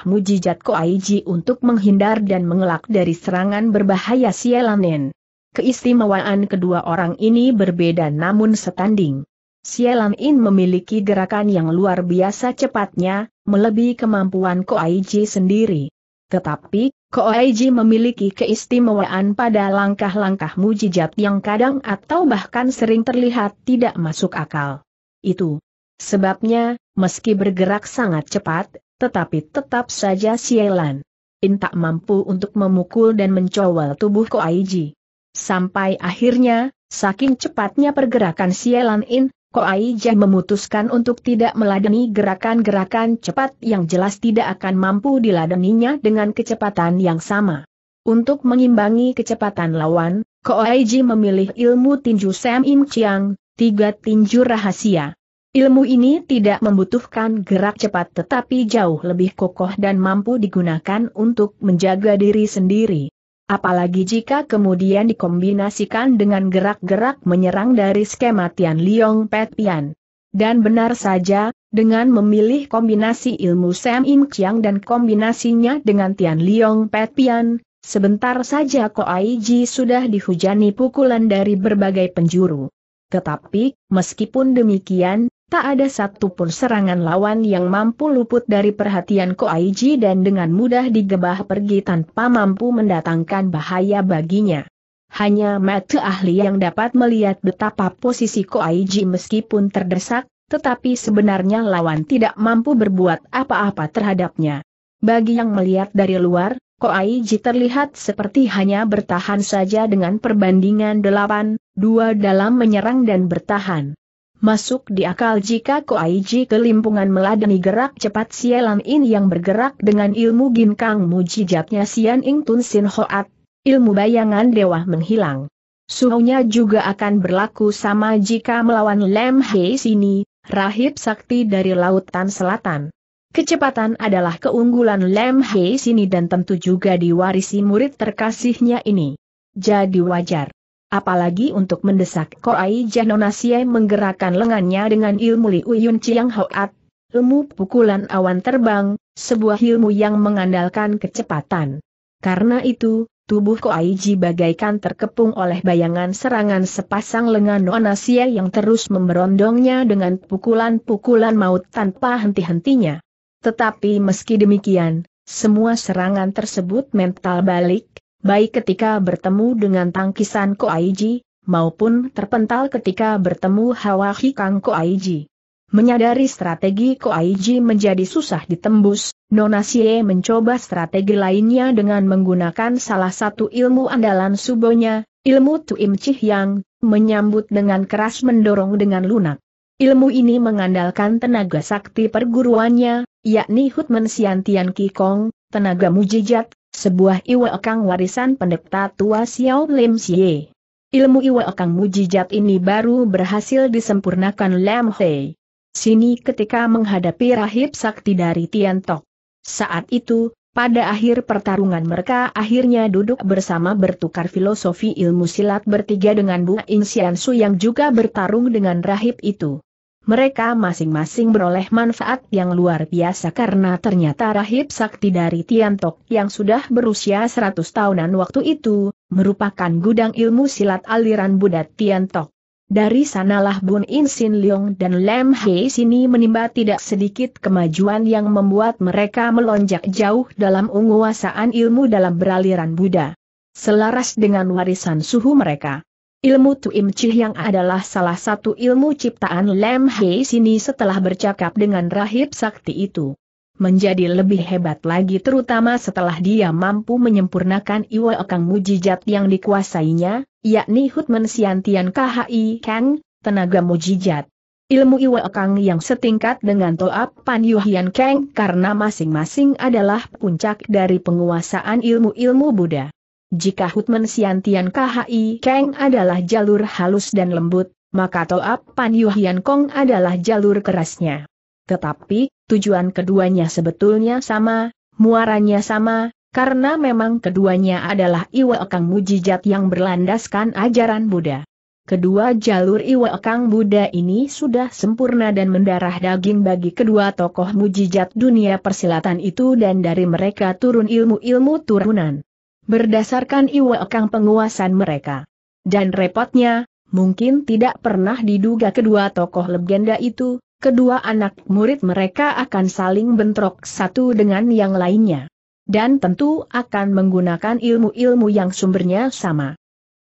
Ko Aiji untuk menghindar dan mengelak dari serangan berbahaya Sielam In. Keistimewaan kedua orang ini berbeda namun setanding. Sielam In memiliki gerakan yang luar biasa cepatnya, melebihi kemampuan Koaiji sendiri. Tetapi, Koaiji memiliki keistimewaan pada langkah-langkah mujijat yang kadang atau bahkan sering terlihat tidak masuk akal. Itu sebabnya, meski bergerak sangat cepat, tetapi tetap saja Sialan In tak mampu untuk memukul dan mencowal tubuh Koaiji. Sampai akhirnya, saking cepatnya pergerakan Sialan In, Ko Koaija memutuskan untuk tidak meladeni gerakan-gerakan cepat yang jelas tidak akan mampu diladeninya dengan kecepatan yang sama. Untuk mengimbangi kecepatan lawan, Ko Koaiji memilih ilmu tinju Sam Im Chiang, tiga tinju rahasia. Ilmu ini tidak membutuhkan gerak cepat tetapi jauh lebih kokoh dan mampu digunakan untuk menjaga diri sendiri apalagi jika kemudian dikombinasikan dengan gerak-gerak menyerang dari skema Tian Liong Pet Pian. Dan benar saja, dengan memilih kombinasi ilmu Sam Im Chiang dan kombinasinya dengan Tian Liong Pet Pian, sebentar saja Koai Ji sudah dihujani pukulan dari berbagai penjuru. Tetapi, meskipun demikian, tak ada satupun serangan lawan yang mampu luput dari perhatian Ko Koaiji dan dengan mudah digebah pergi tanpa mampu mendatangkan bahaya baginya. Hanya mata ahli yang dapat melihat betapa posisi Ko Koaiji meskipun terdesak, tetapi sebenarnya lawan tidak mampu berbuat apa-apa terhadapnya. Bagi yang melihat dari luar, Ko Koaiji terlihat seperti hanya bertahan saja dengan perbandingan 8, 2 dalam menyerang dan bertahan. Masuk di akal jika Koaiji kelimpungan meladeni gerak cepat Sialan In yang bergerak dengan ilmu ginkang mujijatnya Sian Ing Tun Sin Hoat, ilmu bayangan dewa menghilang. Suhunya juga akan berlaku sama jika melawan Lem Hei Sini, rahib sakti dari Lautan Selatan. Kecepatan adalah keunggulan Lem Hei Sini dan tentu juga diwarisi murid terkasihnya ini. Jadi wajar Apalagi untuk mendesak Koai Janona menggerakkan lengannya dengan ilmu Liu Uyun Chiang Hoat, ilmu pukulan awan terbang, sebuah ilmu yang mengandalkan kecepatan. Karena itu, tubuh Ji bagaikan terkepung oleh bayangan serangan sepasang lengan Nona Siai yang terus memberondongnya dengan pukulan-pukulan maut tanpa henti-hentinya. Tetapi meski demikian, semua serangan tersebut mental balik, baik ketika bertemu dengan tangkisan Ko Aiji maupun terpental ketika bertemu Hawa Hikang Aiji, Menyadari strategi Ko Aiji menjadi susah ditembus, Nona Xie mencoba strategi lainnya dengan menggunakan salah satu ilmu andalan subonya, ilmu Tuim Chih Yang, menyambut dengan keras mendorong dengan lunak. Ilmu ini mengandalkan tenaga sakti perguruannya, yakni Sian Tian Kikong, tenaga mujijat, sebuah iwa ekang warisan pendeta tua Xiao Lim Xie. Ilmu iwa ekang mujijat ini baru berhasil disempurnakan Lam Hei. Sini ketika menghadapi rahib sakti dari Tian Tok. Saat itu, pada akhir pertarungan mereka akhirnya duduk bersama bertukar filosofi ilmu silat bertiga dengan Bu Insian Su yang juga bertarung dengan rahib itu mereka masing-masing beroleh manfaat yang luar biasa karena ternyata rahib sakti dari Tiantok yang sudah berusia 100 tahunan waktu itu, merupakan gudang ilmu silat aliran Buddha Tiantok. Dari sanalah Bun In Sin Leong dan Lem He Sini menimba tidak sedikit kemajuan yang membuat mereka melonjak jauh dalam penguasaan ilmu dalam beraliran Buddha. Selaras dengan warisan suhu mereka. Ilmu Tuim Chi yang adalah salah satu ilmu ciptaan Lem Hei Sini setelah bercakap dengan rahib sakti itu. Menjadi lebih hebat lagi terutama setelah dia mampu menyempurnakan Iwa kang Mujijat yang dikuasainya, yakni Hutman Siantian KHI Kang, tenaga mujijat. Ilmu Iwa kang yang setingkat dengan Toap Pan Yuhian Kang karena masing-masing adalah puncak dari penguasaan ilmu-ilmu Buddha. Jika Hutmen Siantian KHI Kang adalah jalur halus dan lembut, maka Toap Pan Yuhian Kong adalah jalur kerasnya. Tetapi, tujuan keduanya sebetulnya sama, muaranya sama, karena memang keduanya adalah Iwa Kang Mujijat yang berlandaskan ajaran Buddha. Kedua jalur Iwa Kang Buddha ini sudah sempurna dan mendarah daging bagi kedua tokoh mujijat dunia persilatan itu dan dari mereka turun ilmu-ilmu turunan berdasarkan iwekang penguasaan mereka. Dan repotnya, mungkin tidak pernah diduga kedua tokoh legenda itu, kedua anak murid mereka akan saling bentrok satu dengan yang lainnya. Dan tentu akan menggunakan ilmu-ilmu yang sumbernya sama.